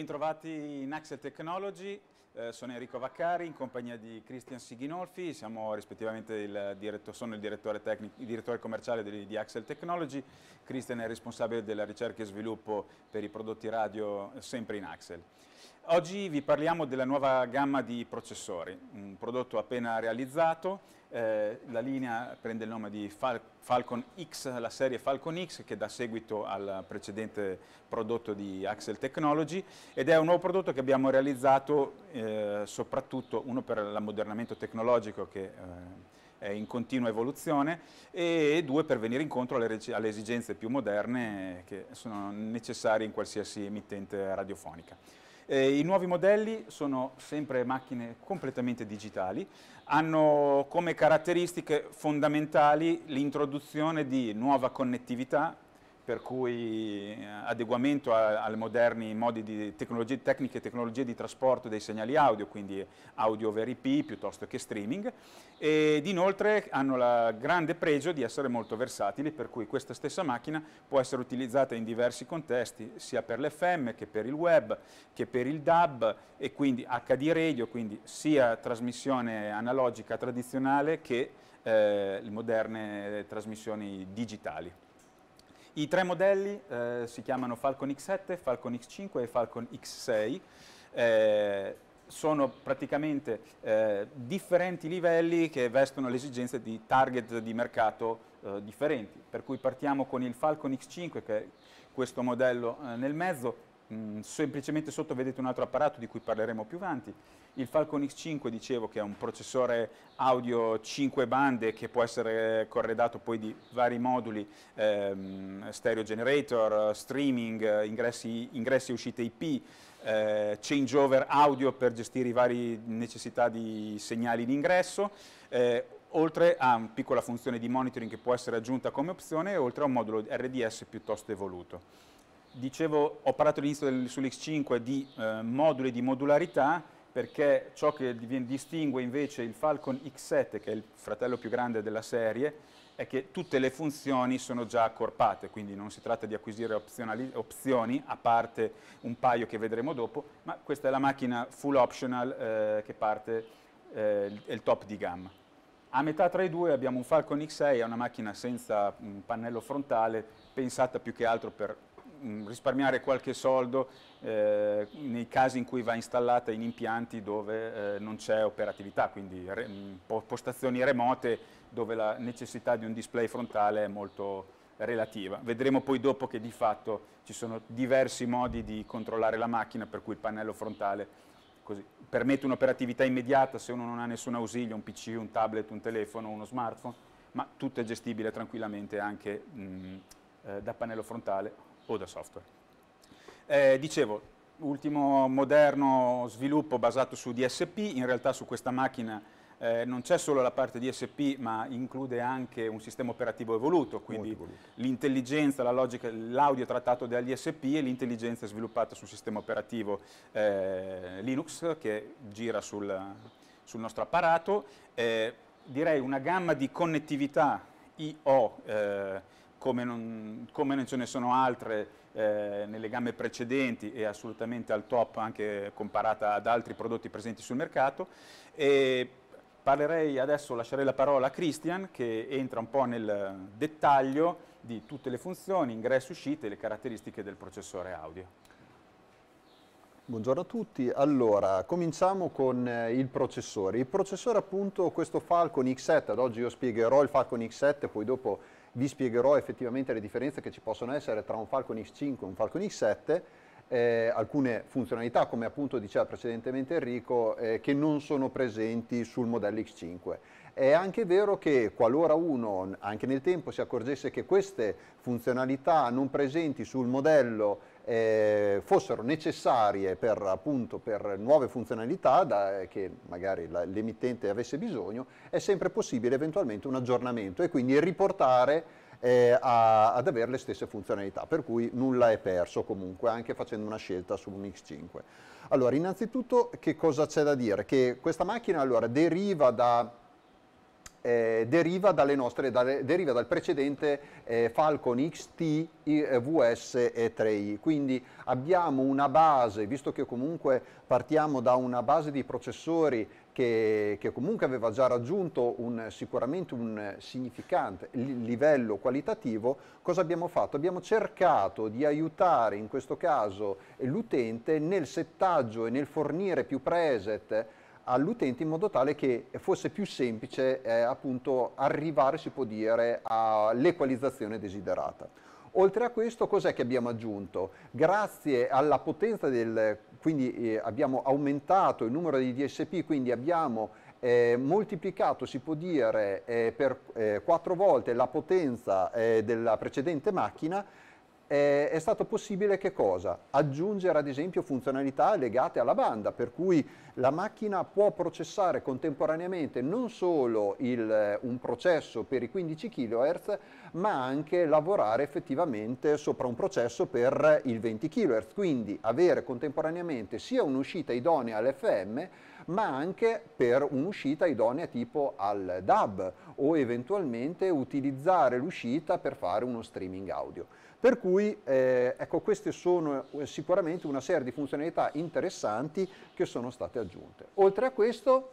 Bentrovati in Axel Technology, eh, sono Enrico Vaccari in compagnia di Christian Sighinolfi, siamo rispettivamente il diretto, sono il direttore, tecnico, il direttore commerciale di, di Axel Technology, Christian è responsabile della ricerca e sviluppo per i prodotti radio eh, sempre in Axel. Oggi vi parliamo della nuova gamma di processori, un prodotto appena realizzato, eh, la linea prende il nome di Fal Falcon X, la serie Falcon X che dà seguito al precedente prodotto di Axel Technology ed è un nuovo prodotto che abbiamo realizzato eh, soprattutto uno per l'ammodernamento tecnologico che eh, è in continua evoluzione e due per venire incontro alle, alle esigenze più moderne che sono necessarie in qualsiasi emittente radiofonica. Eh, I nuovi modelli sono sempre macchine completamente digitali, hanno come caratteristiche fondamentali l'introduzione di nuova connettività, per cui eh, adeguamento ai moderni modi di tecnologie, tecniche e tecnologie di trasporto dei segnali audio, quindi audio over IP piuttosto che streaming, ed inoltre hanno il grande pregio di essere molto versatili, per cui questa stessa macchina può essere utilizzata in diversi contesti, sia per l'FM che per il web, che per il DAB e quindi HD radio, quindi sia trasmissione analogica tradizionale che eh, moderne trasmissioni digitali. I tre modelli eh, si chiamano Falcon X7, Falcon X5 e Falcon X6. Eh, sono praticamente eh, differenti livelli che vestono le esigenze di target di mercato eh, differenti. Per cui partiamo con il Falcon X5, che è questo modello eh, nel mezzo, Mm, semplicemente sotto vedete un altro apparato di cui parleremo più avanti. Il Falcon X5 dicevo che è un processore audio 5 bande che può essere corredato poi di vari moduli, ehm, stereo generator, streaming, ingressi, ingressi e uscite IP, eh, changeover audio per gestire i vari necessità di segnali di ingresso, eh, oltre a una piccola funzione di monitoring che può essere aggiunta come opzione, oltre a un modulo RDS piuttosto evoluto dicevo, ho parlato all'inizio sull'X5 di eh, moduli di modularità perché ciò che distingue invece il Falcon X7, che è il fratello più grande della serie, è che tutte le funzioni sono già accorpate, quindi non si tratta di acquisire opzioni, a parte un paio che vedremo dopo, ma questa è la macchina full optional eh, che parte, eh, il top di gamma. A metà tra i due abbiamo un Falcon X6, è una macchina senza mh, pannello frontale, pensata più che altro per Mm, risparmiare qualche soldo eh, nei casi in cui va installata in impianti dove eh, non c'è operatività, quindi re, mm, postazioni remote dove la necessità di un display frontale è molto relativa. Vedremo poi dopo che di fatto ci sono diversi modi di controllare la macchina per cui il pannello frontale così, permette un'operatività immediata se uno non ha nessun ausilio, un PC, un tablet, un telefono, uno smartphone, ma tutto è gestibile tranquillamente anche mh, mm, eh, da pannello frontale o da software. Eh, dicevo, ultimo moderno sviluppo basato su DSP, in realtà su questa macchina eh, non c'è solo la parte DSP ma include anche un sistema operativo evoluto, quindi l'intelligenza, la logica, l'audio trattato dal DSP e l'intelligenza sviluppata sul sistema operativo eh, Linux che gira sul, sul nostro apparato. Eh, direi una gamma di connettività IO eh, come non, come non ce ne sono altre eh, nelle gambe precedenti e assolutamente al top anche comparata ad altri prodotti presenti sul mercato. E parlerei adesso, lascerei la parola a Christian che entra un po' nel dettaglio di tutte le funzioni, ingresso, uscite e le caratteristiche del processore audio. Buongiorno a tutti, allora cominciamo con eh, il processore. Il processore appunto questo Falcon X7, ad oggi io spiegherò il Falcon X7 poi dopo vi spiegherò effettivamente le differenze che ci possono essere tra un Falcon X5 e un Falcon X7, eh, alcune funzionalità, come appunto diceva precedentemente Enrico, eh, che non sono presenti sul modello X5. È anche vero che qualora uno anche nel tempo si accorgesse che queste funzionalità non presenti sul modello eh, fossero necessarie per, appunto, per nuove funzionalità da, eh, che magari l'emittente avesse bisogno, è sempre possibile eventualmente un aggiornamento e quindi riportare eh, a, ad avere le stesse funzionalità, per cui nulla è perso comunque, anche facendo una scelta su un X5. Allora, innanzitutto che cosa c'è da dire? Che questa macchina allora, deriva da eh, deriva, nostre, da, deriva, dal precedente eh, Falcon XT eh, VS e 3i. Quindi abbiamo una base, visto che comunque partiamo da una base di processori che, che comunque aveva già raggiunto un, sicuramente un significante livello qualitativo, cosa abbiamo fatto? Abbiamo cercato di aiutare in questo caso l'utente nel settaggio e nel fornire più preset all'utente in modo tale che fosse più semplice eh, appunto arrivare, si può dire, all'equalizzazione desiderata. Oltre a questo cos'è che abbiamo aggiunto? Grazie alla potenza del, quindi eh, abbiamo aumentato il numero di DSP, quindi abbiamo eh, moltiplicato, si può dire, eh, per eh, quattro volte la potenza eh, della precedente macchina, eh, è stato possibile che cosa? Aggiungere ad esempio funzionalità legate alla banda, per cui la macchina può processare contemporaneamente non solo il, eh, un processo per i 15 kHz, ma anche lavorare effettivamente sopra un processo per il 20 kHz, quindi avere contemporaneamente sia un'uscita idonea all'FM, ma anche per un'uscita idonea tipo al DAB o eventualmente utilizzare l'uscita per fare uno streaming audio. Per cui eh, ecco, queste sono eh, sicuramente una serie di funzionalità interessanti che sono state aggiunte. Oltre a questo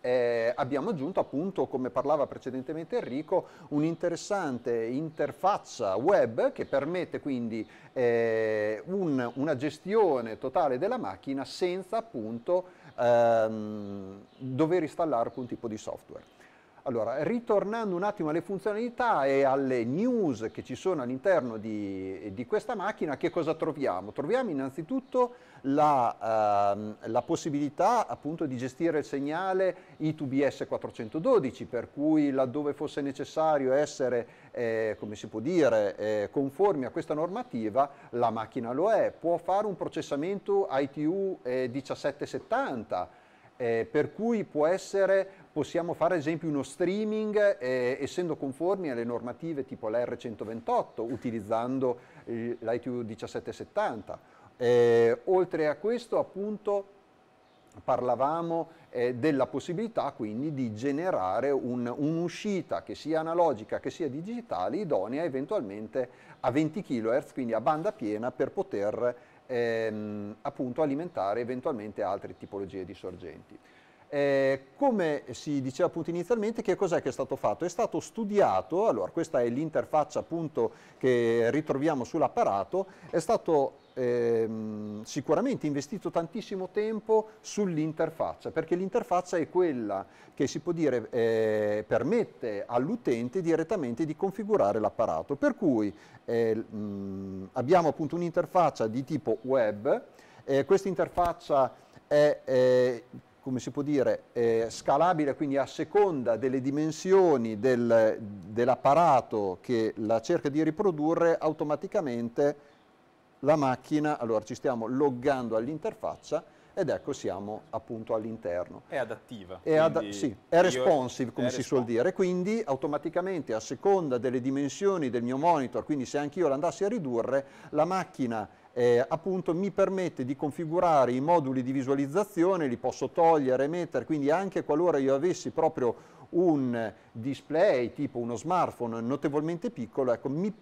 eh, abbiamo aggiunto appunto, come parlava precedentemente Enrico, un'interessante interfaccia web che permette quindi eh, un, una gestione totale della macchina senza appunto ehm, dover installare alcun tipo di software. Allora, ritornando un attimo alle funzionalità e alle news che ci sono all'interno di, di questa macchina, che cosa troviamo? Troviamo innanzitutto la, ehm, la, possibilità appunto di gestire il segnale I2BS 412, per cui laddove fosse necessario essere, eh, come si può dire, eh, conformi a questa normativa, la macchina lo è. Può fare un processamento ITU eh, 1770, eh, per cui può essere possiamo fare ad esempio uno streaming eh, essendo conformi alle normative tipo l'R128 utilizzando eh, l'ITU 1770. Eh, oltre a questo appunto parlavamo eh, della possibilità quindi di generare un, un'uscita che sia analogica che sia digitale idonea eventualmente a 20 kHz, quindi a banda piena per poter ehm, appunto alimentare eventualmente altre tipologie di sorgenti. Eh, come si diceva appunto inizialmente, che cos'è che è stato fatto? È stato studiato, allora questa è l'interfaccia appunto che ritroviamo sull'apparato, è stato ehm, sicuramente investito tantissimo tempo sull'interfaccia, perché l'interfaccia è quella che si può dire eh, permette all'utente direttamente di configurare l'apparato. Per cui eh, mh, mm, abbiamo appunto un'interfaccia di tipo web, eh, questa interfaccia è eh, come si può dire, eh, scalabile, quindi a seconda delle dimensioni del, dell'apparato che la cerca di riprodurre, automaticamente la macchina, allora ci stiamo loggando all'interfaccia ed ecco siamo appunto all'interno. È adattiva. È, ad, sì, è responsive come è si suol dire, quindi automaticamente a seconda delle dimensioni del mio monitor, quindi se anch'io l'andassi a ridurre, la macchina eh, appunto mi permette di configurare i moduli di visualizzazione, li posso togliere, mettere, quindi anche qualora io avessi proprio un display tipo uno smartphone notevolmente piccolo, ecco, mi,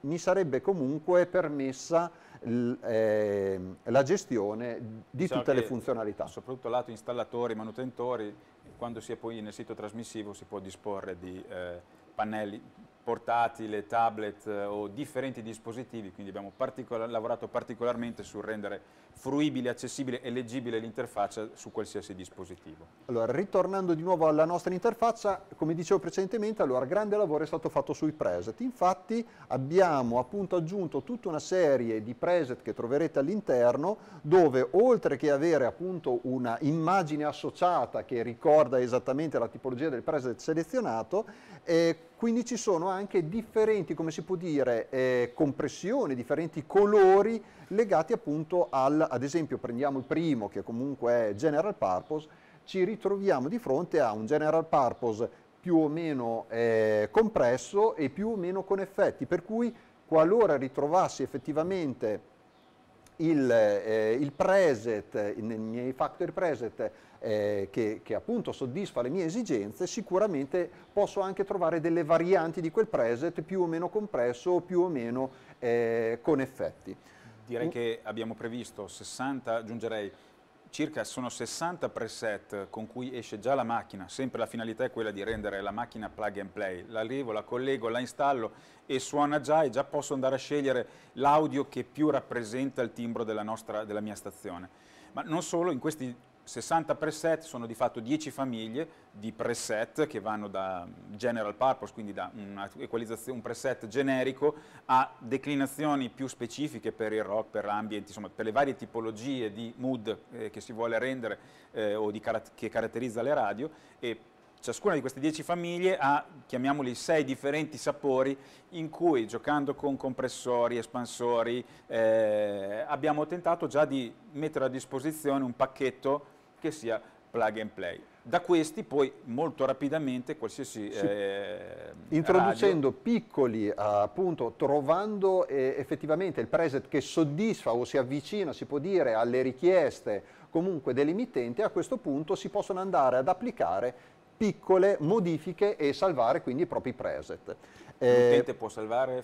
mi, sarebbe comunque permessa l, eh, la gestione di diciamo tutte le funzionalità. Soprattutto lato installatori, manutentori, quando si è poi nel sito trasmissivo si può disporre di eh, pannelli portatile, tablet eh, o differenti dispositivi, quindi abbiamo particola lavorato particolarmente sul rendere fruibile, accessibile e leggibile l'interfaccia su qualsiasi dispositivo. Allora, ritornando di nuovo alla nostra interfaccia, come dicevo precedentemente, allora, grande lavoro è stato fatto sui preset. Infatti abbiamo appunto aggiunto tutta una serie di preset che troverete all'interno, dove oltre che avere appunto una immagine associata che ricorda esattamente la tipologia del preset selezionato, eh, quindi ci sono anche differenti, come si può dire, eh, compressioni, differenti colori legati appunto al, ad esempio prendiamo il primo che comunque è general purpose, ci ritroviamo di fronte a un general purpose più o meno eh, compresso e più o meno con effetti, per cui qualora ritrovassi effettivamente il, eh, il preset, i miei factory preset eh, che, che, appunto soddisfa le mie esigenze, sicuramente posso anche trovare delle varianti di quel preset più o meno compresso o più o meno eh, con effetti. Direi mm. che abbiamo previsto 60, aggiungerei circa sono 60 preset con cui esce già la macchina, sempre la finalità è quella di rendere la macchina plug and play, l'arrivo, la collego, la installo e suona già e già posso andare a scegliere l'audio che più rappresenta il timbro della, nostra, della mia stazione. Ma non solo, in questi 60 preset sono di fatto 10 famiglie di preset che vanno da general purpose, quindi da un preset generico a declinazioni più specifiche per il rock, per l'ambiente, insomma per le varie tipologie di mood eh, che si vuole rendere eh, o carat che caratterizza le radio e ciascuna di queste 10 famiglie ha, chiamiamoli, 6 differenti sapori in cui giocando con compressori, espansori, eh, abbiamo tentato già di mettere a disposizione un pacchetto che sia plug and play. Da questi poi molto rapidamente qualsiasi... Sì. Eh, Introducendo radio... piccoli, eh, appunto, trovando eh, effettivamente il preset che soddisfa o si avvicina, si può dire, alle richieste comunque dell'emittente, a questo punto si possono andare ad applicare piccole modifiche e salvare quindi i propri preset. Eh, L'utente eh, può salvare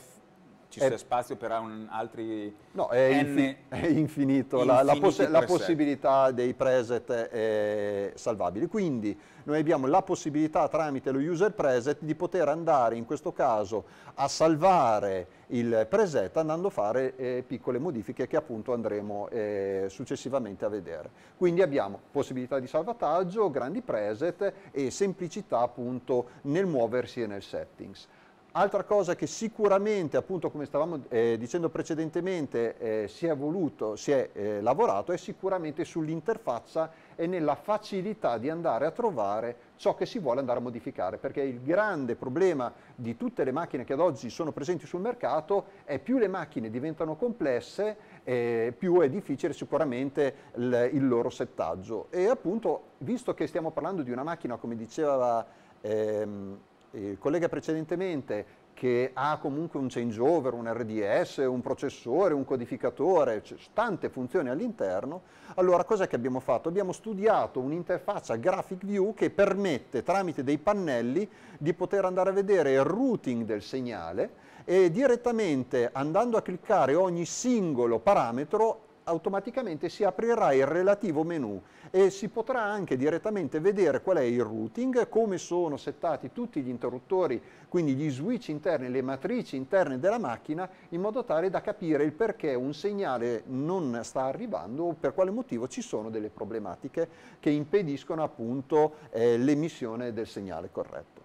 ci sia spazio per un, altri No, è, N... è infinito, la, la, poss la, possibilità dei preset è salvabile. Quindi noi abbiamo la possibilità tramite lo user preset di poter andare in questo caso a salvare il preset andando a fare eh, piccole modifiche che appunto andremo eh, successivamente a vedere. Quindi abbiamo possibilità di salvataggio, grandi preset e semplicità appunto nel muoversi e nel settings. Altra cosa che sicuramente, appunto come stavamo eh, dicendo precedentemente, eh, si è voluto, si è eh, lavorato è sicuramente sull'interfaccia e nella facilità di andare a trovare ciò che si vuole andare a modificare, perché il grande problema di tutte le macchine che ad oggi sono presenti sul mercato è più le macchine diventano complesse, eh, più è difficile sicuramente il, il loro settaggio. E appunto, visto che stiamo parlando di una macchina, come diceva... Ehm, il eh, collega precedentemente che ha comunque un changeover, un RDS, un processore, un codificatore, cioè, tante funzioni all'interno, allora cosa che abbiamo fatto? Abbiamo studiato un'interfaccia Graphic View che permette tramite dei pannelli di poter andare a vedere il routing del segnale e direttamente andando a cliccare ogni singolo parametro automaticamente si aprirà il relativo menu e si potrà anche direttamente vedere qual è il routing, come sono settati tutti gli interruttori, quindi gli switch interni, le matrici interne della macchina, in modo tale da capire il perché un segnale non sta arrivando o per quale motivo ci sono delle problematiche che impediscono appunto eh, l'emissione del segnale corretto.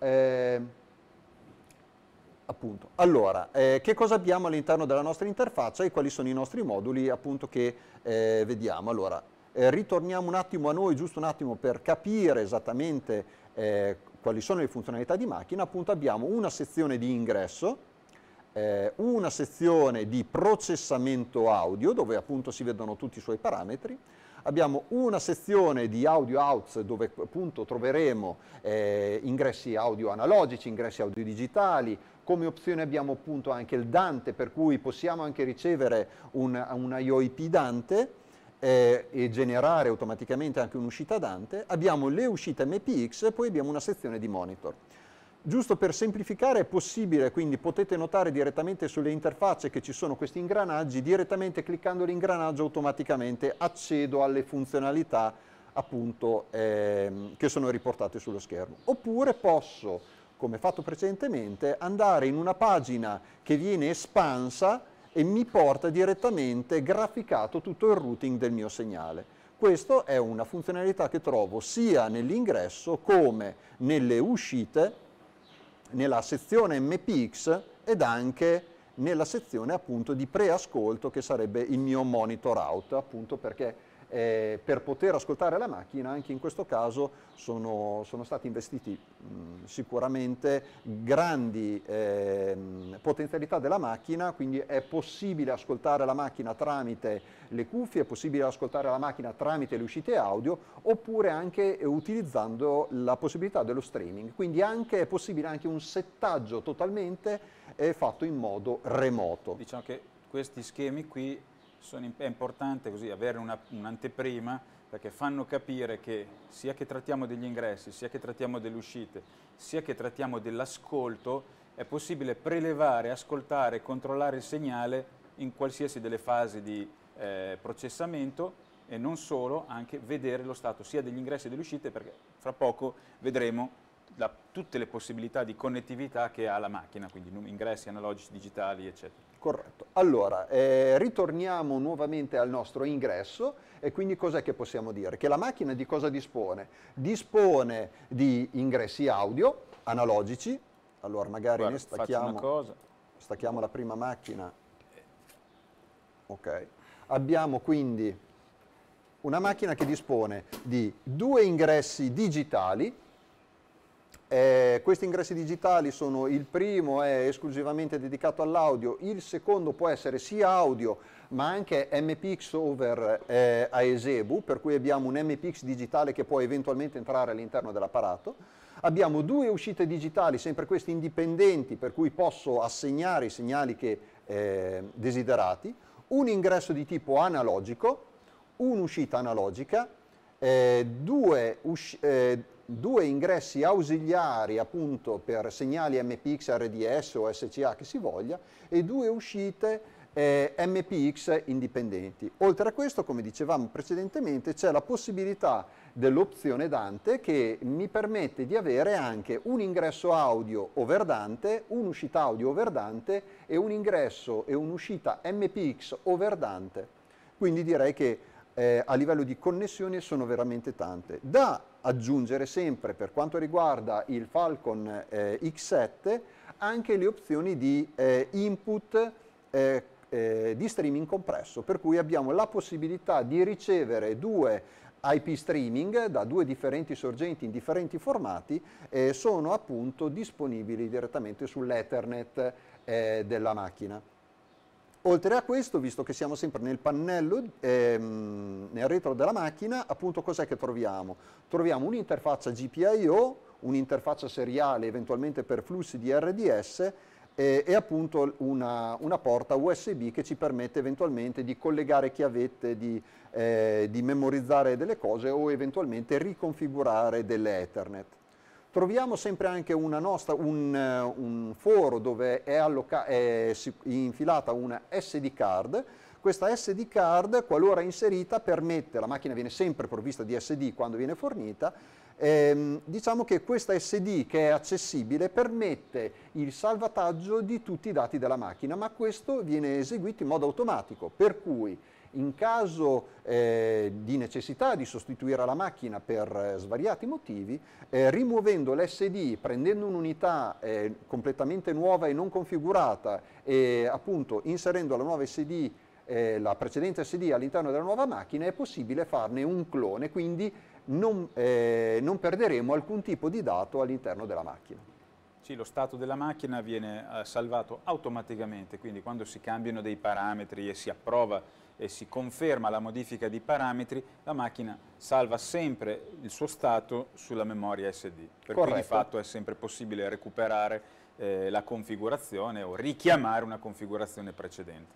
Eh, Appunto. Allora, eh, che cosa abbiamo all'interno della nostra interfaccia e quali sono i nostri moduli appunto che eh, vediamo? Allora, eh, ritorniamo un attimo a noi, giusto un attimo per capire esattamente eh, quali sono le funzionalità di macchina, appunto abbiamo una sezione di ingresso, eh, una sezione di processamento audio dove appunto si vedono tutti i suoi parametri, abbiamo una sezione di audio outs dove appunto troveremo eh, ingressi audio analogici, ingressi audio digitali, come opzione abbiamo appunto anche il Dante, per cui possiamo anche ricevere un, un IOIP Dante eh, e generare automaticamente anche un'uscita Dante. Abbiamo le uscite MPX e poi abbiamo una sezione di monitor. Giusto per semplificare è possibile, quindi potete notare direttamente sulle interfacce che ci sono questi ingranaggi, direttamente cliccando l'ingranaggio automaticamente accedo alle funzionalità appunto ehm, che sono riportate sullo schermo. Oppure posso come fatto precedentemente, andare in una pagina che viene espansa e mi porta direttamente graficato tutto il routing del mio segnale. Questa è una funzionalità che trovo sia nell'ingresso come nelle uscite, nella sezione MPX ed anche nella sezione appunto di preascolto che sarebbe il mio monitor out, appunto perché eh, per poter ascoltare la macchina, anche in questo caso sono, sono stati investiti mh, mm, sicuramente grandi eh, potenzialità della macchina, quindi è possibile ascoltare la macchina tramite le cuffie, è possibile ascoltare la macchina tramite le uscite audio, oppure anche utilizzando la possibilità dello streaming. Quindi anche, è possibile anche un settaggio totalmente eh, fatto in modo remoto. Diciamo che questi schemi qui sono, è importante così avere un'anteprima un perché fanno capire che sia che trattiamo degli ingressi, sia che trattiamo delle uscite, sia che trattiamo dell'ascolto, è possibile prelevare, ascoltare, controllare il segnale in qualsiasi delle fasi di eh, processamento e non solo, anche vedere lo stato sia degli ingressi e delle uscite perché fra poco vedremo la, tutte le possibilità di connettività che ha la macchina, quindi ingressi analogici, digitali, eccetera. Corretto. Allora, eh, ritorniamo nuovamente al nostro ingresso e quindi cos'è che possiamo dire? Che la macchina di cosa dispone? Dispone di ingressi audio analogici, allora magari Guarda, ne stacchiamo, stacchiamo la prima macchina. Ok. Abbiamo quindi una macchina che dispone di due ingressi digitali eh, questi ingressi digitali sono il primo è esclusivamente dedicato all'audio, il secondo può essere sia audio ma anche MPX over eh, Aesebu, per cui abbiamo un MPX digitale che può eventualmente entrare all'interno dell'apparato. Abbiamo due uscite digitali, sempre queste indipendenti, per cui posso assegnare i segnali che, eh, desiderati, un ingresso di tipo analogico, un'uscita analogica, eh, due uscite eh, due ingressi ausiliari appunto per segnali MPX, RDS o SCA che si voglia e due uscite eh, MPX indipendenti. Oltre a questo, come dicevamo precedentemente, c'è la possibilità dell'opzione Dante che mi permette di avere anche un ingresso audio over Dante, un'uscita audio over Dante e un ingresso e un'uscita MPX over Dante. Quindi direi che eh, a livello di connessioni sono veramente tante. Da aggiungere sempre per quanto riguarda il Falcon eh, X7 anche le opzioni di eh, input eh, eh, di streaming compresso, per cui abbiamo la possibilità di ricevere due IP streaming da due differenti sorgenti in differenti formati e sono appunto disponibili direttamente sull'Ethernet eh, della macchina. Oltre a questo, visto che siamo sempre nel pannello, ehm, nel retro della macchina, appunto cos'è che troviamo? Troviamo un'interfaccia GPIO, un'interfaccia seriale eventualmente per flussi di RDS eh, e appunto una, una, porta USB che ci permette eventualmente di collegare chiavette, di, eh, di memorizzare delle cose o eventualmente riconfigurare delle Ethernet. Troviamo sempre anche nostra, un, eh, un, foro dove è, è infilata una SD card. Questa SD card, qualora inserita, permette, la macchina viene sempre provvista di SD quando viene fornita, ehm, diciamo che questa SD che è accessibile permette il salvataggio di tutti i dati della macchina, ma questo viene eseguito in modo automatico, per cui in caso eh, di necessità di sostituire la macchina per eh, svariati motivi, eh, rimuovendo l'SD, prendendo un'unità eh, completamente nuova e non configurata e appunto inserendo la nuova SD eh, la precedente SD all'interno della nuova macchina è possibile farne un clone, quindi non, eh, non, perderemo alcun tipo di dato all'interno della macchina. Sì, lo stato della macchina viene eh, salvato automaticamente, quindi quando si cambiano dei parametri e si approva e si conferma la modifica di parametri, la macchina salva sempre il suo stato sulla memoria SD. Per Corretto. cui di fatto è sempre possibile recuperare eh, la configurazione o richiamare una configurazione precedente.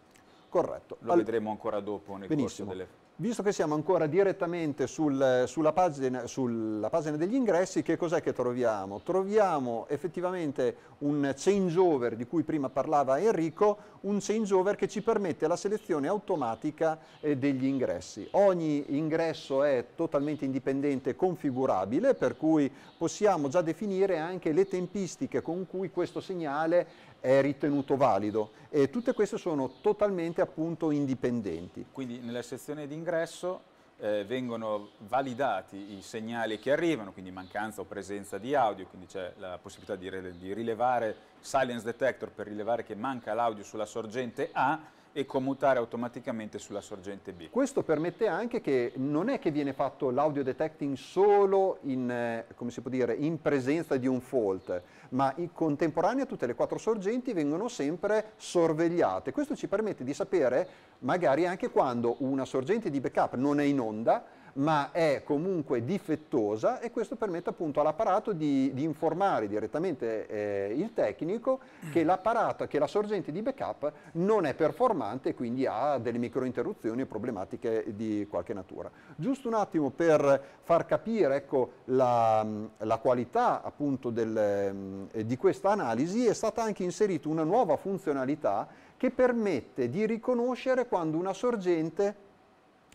Corretto. Lo All... vedremo ancora dopo nel Benissimo. corso delle Visto che siamo ancora direttamente sul, sulla, pagina, sulla, pagina, degli ingressi, che cos'è che troviamo? Troviamo effettivamente un changeover di cui prima parlava Enrico, un changeover che ci permette la selezione automatica eh, degli ingressi. Ogni ingresso è totalmente indipendente, e configurabile, per cui possiamo già definire anche le tempistiche con cui questo segnale è ritenuto valido e tutte queste sono totalmente appunto indipendenti. Quindi nella sezione d'ingresso eh, vengono validati i segnali che arrivano, quindi mancanza o presenza di audio, quindi c'è la possibilità di, rilevare silence detector per rilevare che manca l'audio sulla sorgente A e commutare automaticamente sulla sorgente B. Questo permette anche che non è che viene fatto l'audio detecting solo in, eh, dire, in presenza di un fault, ma in contemporanea tutte le quattro sorgenti vengono sempre sorvegliate. Questo ci permette di sapere magari anche quando una sorgente di backup non è in onda, ma è comunque difettosa e questo permette appunto all'apparato di, di, informare direttamente eh, il tecnico che l'apparato, che la sorgente di backup non è performante e quindi ha delle microinterruzioni e problematiche di qualche natura. Giusto un attimo per far capire ecco, la, la, qualità appunto del, eh, di questa analisi è stata anche inserita una nuova funzionalità che permette di riconoscere quando una sorgente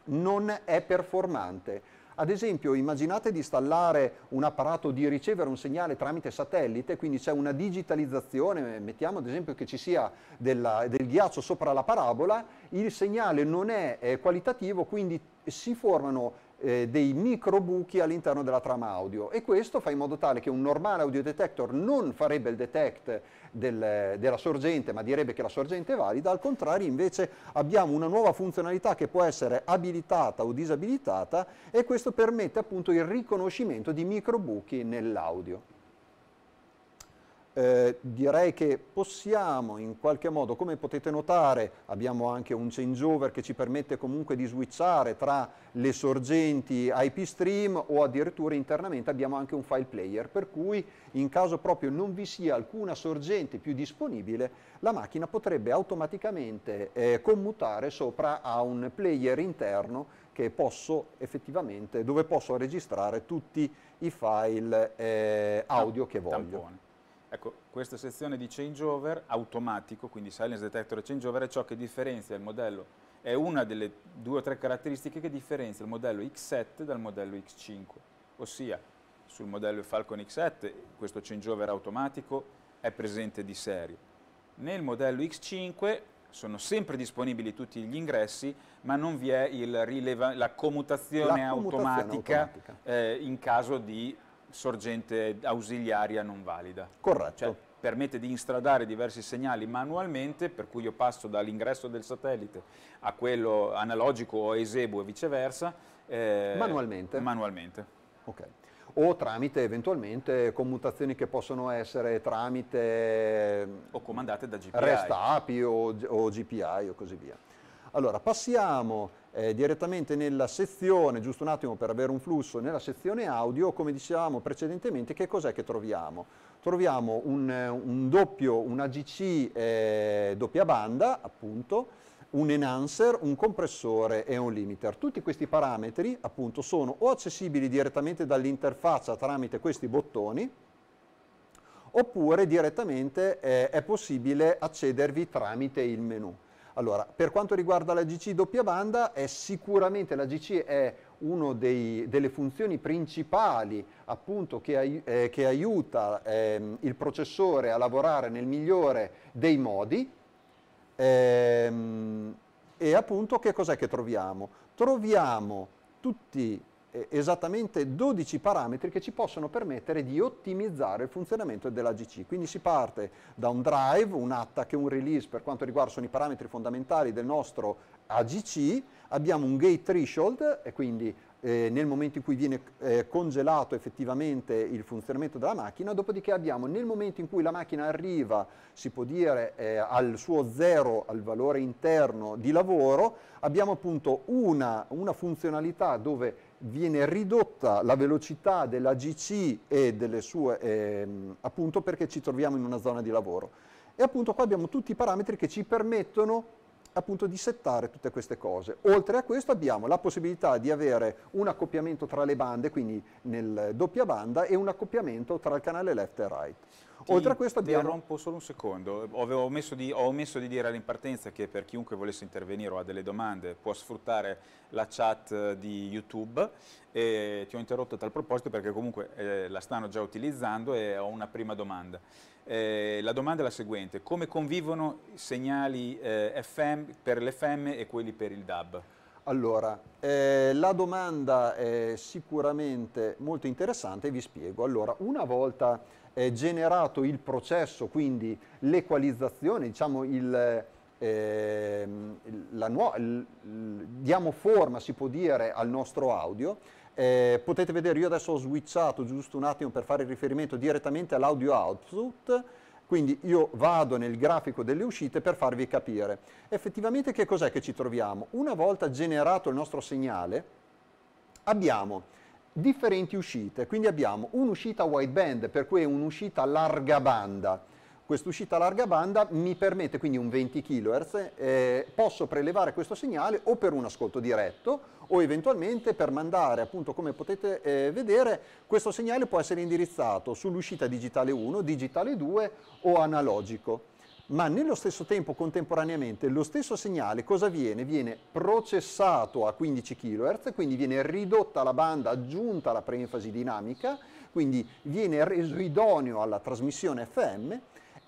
non è performante. Ad esempio, immaginate di installare un apparato di ricevere un segnale tramite satellite, quindi c'è una digitalizzazione, mettiamo ad esempio che ci sia della, del ghiaccio sopra la parabola, il segnale non è, è eh, qualitativo, quindi si formano eh, dei micro buchi all'interno della trama audio e questo fa in modo tale che un normale audio detector non farebbe il detect del, della sorgente ma direbbe che la sorgente è valida, al contrario invece abbiamo una nuova funzionalità che può essere abilitata o disabilitata e questo permette appunto il riconoscimento di micro buchi nell'audio. Eh, direi che possiamo in qualche modo, come potete notare, abbiamo anche un changeover che ci permette comunque di switchare tra le sorgenti IP stream o addirittura internamente abbiamo anche un file player, per cui in caso proprio non vi sia alcuna sorgente più disponibile, la macchina potrebbe automaticamente eh, commutare sopra a un player interno posso effettivamente, dove posso registrare tutti i file eh, ah, audio che voglio. Tampone. Ecco, questa sezione di changeover automatico, quindi silence detector e changeover, è ciò che differenzia il modello, è una delle due o tre caratteristiche che differenzia il modello X7 dal modello X5, ossia sul modello Falcon X7 questo changeover automatico è presente di serie. Nel modello X5 sono sempre disponibili tutti gli ingressi, ma non vi è la, commutazione, la comutazione automatica, automatica. Eh, in caso di sorgente ausiliaria non valida. Corretto. Cioè, permette di instradare diversi segnali manualmente, per cui io passo dall'ingresso del satellite a quello analogico o eseguo e viceversa. Eh, manualmente? Manualmente. Ok o tramite eventualmente commutazioni che possono essere tramite o comandate da GPI. REST API o, o GPI o così via. Allora, passiamo eh, direttamente nella sezione, giusto un attimo per avere un flusso, nella sezione audio, come dicevamo precedentemente, che cos'è che troviamo? Troviamo un, eh, un doppio, un AGC eh, doppia banda, appunto, un enhancer, un compressore e un limiter. Tutti questi parametri, appunto, sono o accessibili direttamente dall'interfaccia tramite questi bottoni, oppure direttamente eh, è possibile accedervi tramite il menu. Allora, per quanto riguarda la GC doppia banda, è sicuramente la GC è una delle funzioni principali appunto, che, ai, eh, che aiuta eh, il processore a lavorare nel migliore dei modi. Ehm, e appunto che cos'è che troviamo? Troviamo tutti eh, esattamente 12 parametri che ci possono permettere di ottimizzare il funzionamento dell'AGC. Quindi si parte da un drive, un attack e un release per quanto riguarda sono i parametri fondamentali del nostro AGC, abbiamo un gate threshold e quindi eh, nel momento in cui viene eh, congelato effettivamente il funzionamento della macchina, dopodiché abbiamo nel momento in cui la macchina arriva, si può dire eh, al suo zero, al valore interno di lavoro, abbiamo appunto una, una funzionalità dove viene ridotta la velocità della GC e delle sue, ehm, appunto perché ci troviamo in una zona di lavoro. E appunto qua abbiamo tutti i parametri che ci permettono appunto di settare tutte queste cose. Oltre a questo abbiamo la possibilità di avere un accoppiamento tra le bande, quindi nel doppia banda, e un accoppiamento tra il canale left e right. Oltre a questo abbiamo... Ti rompo solo un secondo, ho omesso, di, ho omesso di dire all'impartenza che per chiunque volesse intervenire o ha delle domande può sfruttare la chat di YouTube e ti ho interrotto a tal proposito perché comunque eh, la stanno già utilizzando e ho una prima domanda. Eh, la domanda è la seguente, come convivono i segnali eh, FM per l'FM e quelli per il DAB? Allora, eh, la domanda è sicuramente molto interessante e vi spiego. Allora, una volta eh, generato il processo, quindi l'equalizzazione, diciamo il, eh, nuova, il, diamo forma, si può dire, al nostro audio. Eh, potete vedere, io adesso ho switchato giusto un attimo per fare riferimento direttamente all'audio output, quindi io vado nel grafico delle uscite per farvi capire. Effettivamente che cos'è che ci troviamo? Una volta generato il nostro segnale, abbiamo differenti uscite, quindi abbiamo un'uscita wideband, per cui è un'uscita larga banda. Quest'uscita larga banda mi permette quindi un 20 kHz, eh, posso prelevare questo segnale o per un ascolto diretto o eventualmente per mandare, appunto come potete eh, vedere, questo segnale può essere indirizzato sull'uscita digitale 1, digitale 2 o analogico ma nello stesso tempo, contemporaneamente, lo stesso segnale cosa viene? Viene processato a 15 kHz, quindi viene ridotta la banda, aggiunta la preenfasi dinamica, quindi viene reso idoneo alla trasmissione FM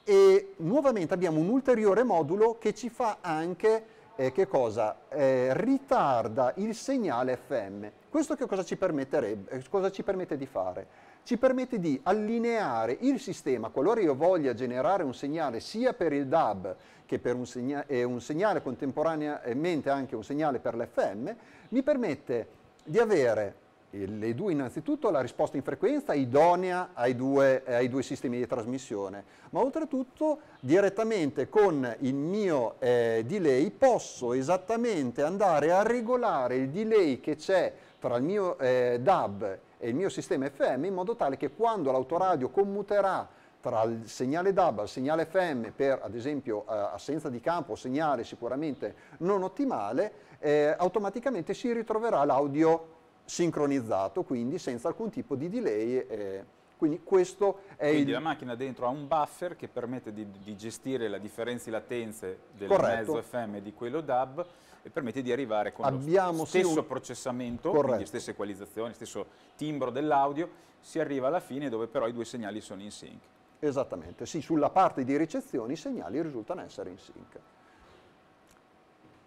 e nuovamente abbiamo un ulteriore modulo che ci fa anche eh, che cosa? Eh, ritarda il segnale FM. Questo che cosa ci, eh, cosa ci permette di fare? ci permette di allineare il sistema, qualora io voglia generare un segnale sia per il DAB che per un, segna- un segnale contemporaneamente anche un segnale per l'FM, mi permette di avere le due innanzitutto la risposta in frequenza idonea ai due, eh, ai due, sistemi di trasmissione, ma oltretutto direttamente con il mio eh, delay posso esattamente andare a regolare il delay che c'è tra il mio eh, DAB e il mio sistema FM in modo tale che quando l'autoradio commuterà tra il segnale DAB e il segnale FM per ad esempio eh, assenza di campo, segnale sicuramente non ottimale, eh, automaticamente si ritroverà l'audio sincronizzato, quindi senza alcun tipo di delay. Eh, quindi questo è quindi il... la macchina dentro ha un buffer che permette di, di gestire la differenza di latenze del Corretto. mezzo FM e di quello DAB e permette di arrivare con Abbiamo lo stesso sì, un... processamento, Corretto. quindi stessa equalizzazione, stesso timbro dell'audio, si arriva alla fine dove però i due segnali sono in sync. Esattamente, sì, sulla parte di ricezione i segnali risultano essere in sync.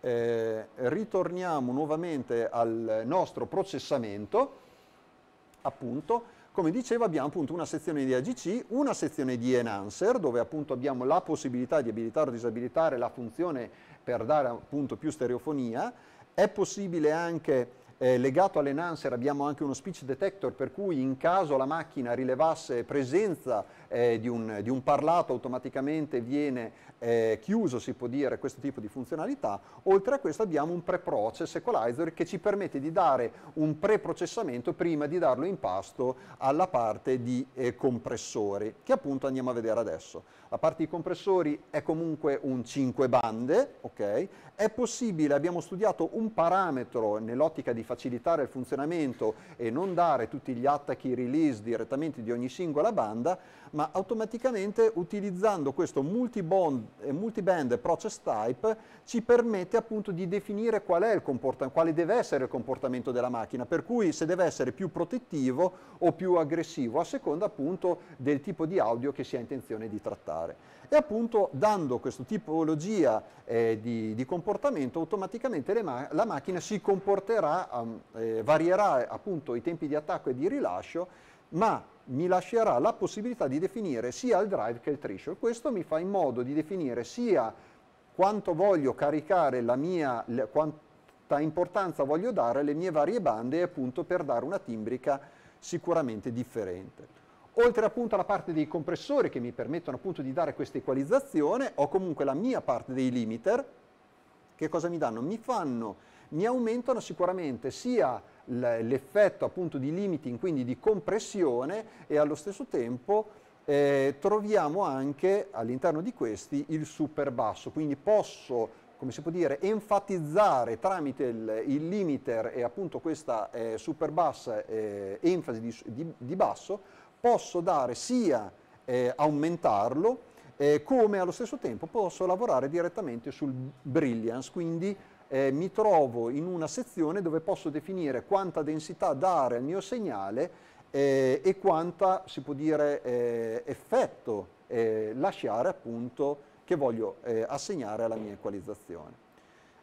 Eh, ritorniamo nuovamente al nostro processamento, appunto, come dicevo abbiamo appunto una sezione di AGC, una sezione di Enhancer dove appunto abbiamo la possibilità di abilitare o disabilitare la funzione per dare appunto più stereofonia, è possibile anche eh, legato all'enhancer abbiamo anche uno speech detector per cui in caso la macchina rilevasse presenza eh, di, un, di, un, parlato automaticamente viene eh, chiuso, si può dire, questo tipo di funzionalità. Oltre a questo abbiamo un pre-process equalizer che ci permette di dare un preprocessamento prima di darlo in pasto alla parte di eh, compressori, che appunto andiamo a vedere adesso. La parte di compressori è comunque un 5 bande, ok? È possibile, abbiamo studiato un parametro nell'ottica di facilitare il funzionamento e non dare tutti gli attacchi release direttamente di ogni singola banda, ma automaticamente utilizzando questo multi-band multi process type ci permette appunto di definire qual è il quale deve essere il comportamento della macchina, per cui se deve essere più protettivo o più aggressivo, a seconda appunto del tipo di audio che si ha intenzione di trattare. E appunto dando questa tipologia eh, di, di, comportamento automaticamente ma la macchina si comporterà, um, eh, varierà appunto i tempi di attacco e di rilascio ma mi lascerà la possibilità di definire sia il drive che il threshold. Questo mi fa in modo di definire sia quanto voglio caricare la mia, quanta importanza voglio dare alle mie varie bande appunto per dare una timbrica sicuramente differente. Oltre appunto alla parte dei compressori che mi permettono appunto di dare questa equalizzazione, ho comunque la mia parte dei limiter, che cosa mi danno? Mi fanno mi aumentano sicuramente sia l'effetto appunto di limiting, quindi di compressione e allo stesso tempo eh, troviamo anche all'interno di questi il super basso, quindi posso come si può dire, enfatizzare tramite il, il limiter e appunto questa eh, super bassa eh, enfasi di, di, di, basso, posso dare sia eh, aumentarlo eh, come allo stesso tempo posso lavorare direttamente sul brilliance, quindi eh, mi trovo in una sezione dove posso definire quanta densità dare al mio segnale eh, e quanta, si può dire, eh, effetto eh, lasciare appunto che voglio eh, assegnare alla mia equalizzazione.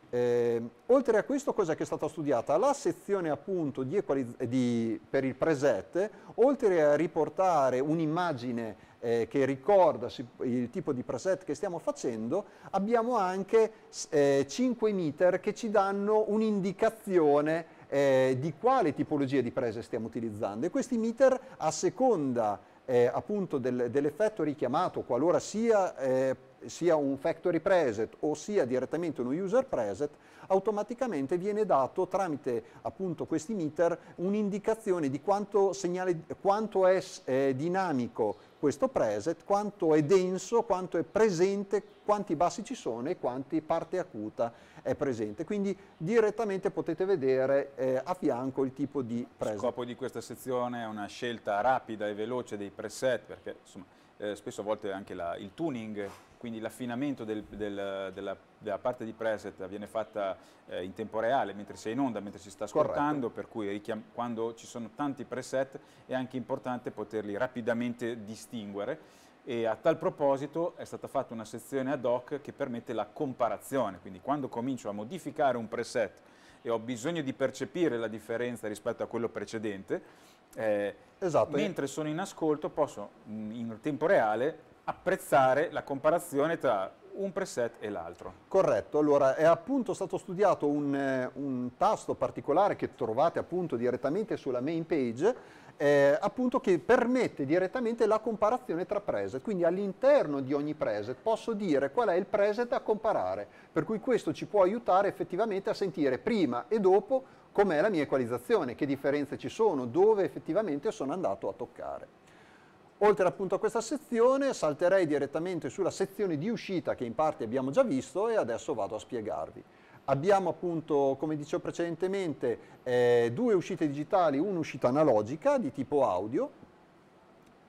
Eh, oltre a questo cosa che è stata studiata? La sezione appunto di di, per il preset, oltre a riportare un'immagine eh, che ricorda il tipo di preset che stiamo facendo, abbiamo anche eh, 5 meter che ci danno un'indicazione eh, di quale tipologia di prese stiamo utilizzando e questi meter a seconda eh, appunto del, dell'effetto richiamato, qualora sia eh, sia un factory preset o sia direttamente uno user preset, automaticamente viene dato tramite appunto questi meter un'indicazione di quanto, segnale, quanto è eh, dinamico questo preset, quanto è denso, quanto è presente, quanti bassi ci sono e quanti parte acuta è presente. Quindi direttamente potete vedere eh, a fianco il tipo di preset. Lo scopo di questa sezione è una scelta rapida e veloce dei preset perché insomma eh, spesso a volte anche la, il tuning, quindi l'affinamento del, del, della, della, parte di preset viene fatta eh, in tempo reale, mentre si è in onda, mentre si sta ascoltando, Corretto. per cui quando ci sono tanti preset è anche importante poterli rapidamente distinguere e a tal proposito è stata fatta una sezione ad hoc che permette la comparazione, quindi quando comincio a modificare un preset e ho bisogno di percepire la differenza rispetto a quello precedente, eh, esatto. Mentre sono in ascolto posso mm, in tempo reale apprezzare la comparazione tra un preset e l'altro. Corretto, allora è appunto stato studiato un, eh, un tasto particolare che trovate appunto direttamente sulla main page eh, appunto che permette direttamente la comparazione tra preset. Quindi all'interno di ogni preset posso dire qual è il preset da comparare, per cui questo ci può aiutare effettivamente a sentire prima e dopo com'è la mia equalizzazione, che differenze ci sono, dove effettivamente sono andato a toccare. Oltre appunto a questa sezione salterei direttamente sulla sezione di uscita che in parte abbiamo già visto e adesso vado a spiegarvi. Abbiamo appunto, come dicevo precedentemente, eh, due uscite digitali, un'uscita analogica di tipo audio,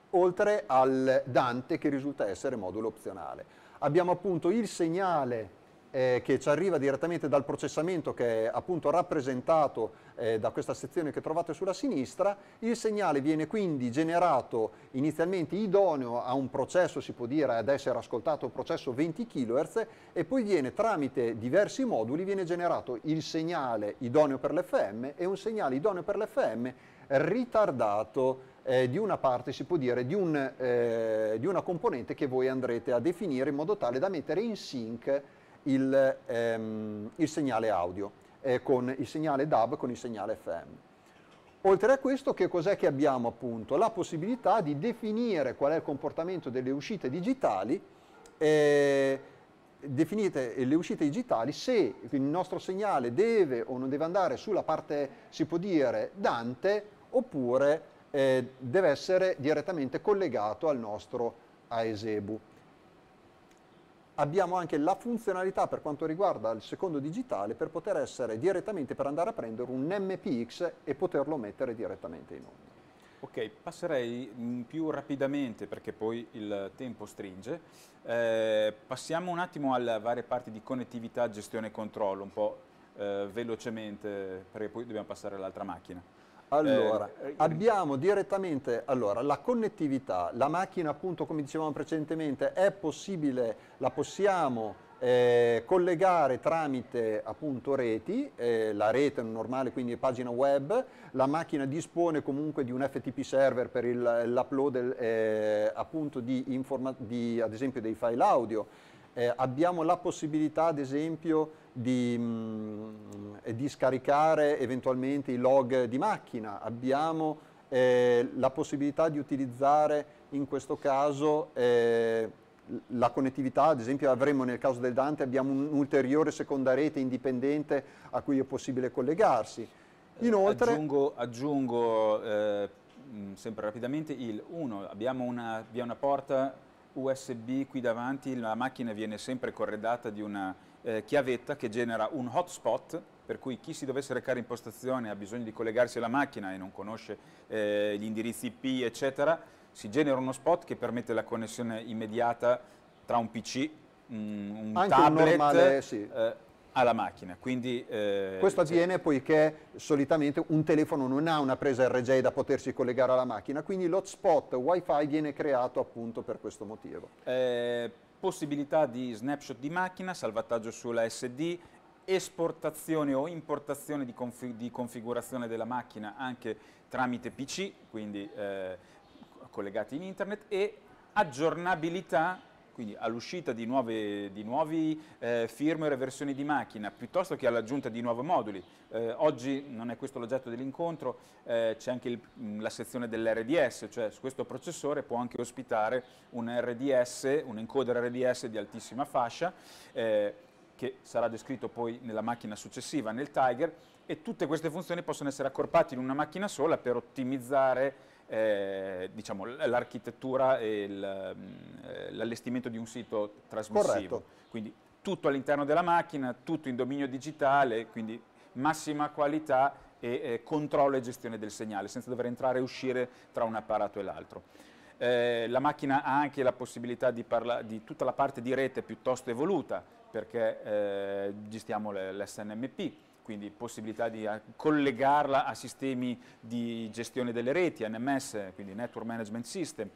oltre al Dante che risulta essere modulo opzionale. Abbiamo appunto il segnale eh, che ci arriva direttamente dal processamento che è appunto rappresentato eh, da questa sezione che trovate sulla sinistra, il segnale viene quindi generato inizialmente idoneo a un processo, si può dire, ad essere ascoltato un processo 20 kHz e poi viene tramite diversi moduli viene generato il segnale idoneo per l'FM e un segnale idoneo per l'FM ritardato eh, di una parte, si può dire, di, un, eh, di, una componente che voi andrete a definire in modo tale da mettere in sync il, ehm, il segnale audio, eh, con il segnale DAB, con il segnale FM. Oltre a questo, che cos'è che abbiamo appunto? La possibilità di definire qual è il comportamento delle uscite digitali, eh, definite le uscite digitali se il nostro segnale deve o non deve andare sulla parte, si può dire, Dante, oppure eh, deve essere direttamente collegato al nostro Aesebu abbiamo anche la funzionalità per quanto riguarda il secondo digitale per poter essere direttamente, per andare a prendere un MPX e poterlo mettere direttamente in onda. Ok, passerei mm, più rapidamente perché poi il tempo stringe. Eh, passiamo un attimo alle varie parti di connettività, gestione e controllo, un po' eh, velocemente perché poi dobbiamo passare all'altra macchina. Allora, eh, eh, abbiamo direttamente allora, la connettività, la macchina appunto come dicevamo precedentemente è possibile, la possiamo eh, collegare tramite appunto reti, eh, la rete normale quindi pagina web, la macchina dispone comunque di un FTP server per l'upload eh, appunto di, di, ad esempio dei file audio, eh, abbiamo la possibilità ad esempio di, mh, mm, di scaricare eventualmente i log di macchina, abbiamo eh, la possibilità di utilizzare in questo caso eh, la connettività, ad esempio avremo nel caso del Dante, abbiamo un'ulteriore seconda rete indipendente a cui è possibile collegarsi. Eh, Inoltre, aggiungo, aggiungo eh, mm, sempre rapidamente il 1, abbiamo una, via una porta USB qui davanti, la macchina viene sempre corredata di una eh, chiavetta che genera un hotspot per cui chi si dovesse recare in postazione ha bisogno di collegarsi alla macchina e non conosce eh, gli indirizzi IP, eccetera, si genera uno spot che permette la connessione immediata tra un PC, mm, un Anche tablet, un normale, eh, sì. eh, alla macchina. Quindi, eh, Questo avviene poiché solitamente un telefono non ha una presa RJ da potersi collegare alla macchina, quindi l'hotspot Wi-Fi viene creato appunto per questo motivo. Eh, possibilità di snapshot di macchina, salvataggio sulla SD, esportazione o importazione di, config di configurazione della macchina anche tramite PC, quindi eh, collegati in internet, e aggiornabilità quindi all'uscita di, di, nuovi eh, firmware e versioni di macchina, piuttosto che all'aggiunta di nuovi moduli. Eh, oggi non è questo l'oggetto dell'incontro, eh, c'è anche il, mm, la sezione dell'RDS, cioè su questo processore può anche ospitare un RDS, un encoder RDS di altissima fascia, eh, che sarà descritto poi nella macchina successiva, nel Tiger, e tutte queste funzioni possono essere accorpate in una macchina sola per ottimizzare eh, diciamo, l'architettura e mm, eh, l'allestimento di un sito trasmissivo. Corretto. Quindi tutto all'interno della macchina, tutto in dominio digitale, quindi massima qualità e eh, controllo e gestione del segnale, senza dover entrare e uscire tra un apparato e l'altro. Eh, la macchina ha anche la possibilità di, parlare di tutta la parte di rete piuttosto evoluta, perché eh, gestiamo l'SNMP, quindi possibilità di eh, collegarla a sistemi di gestione delle reti, NMS, quindi Network Management System.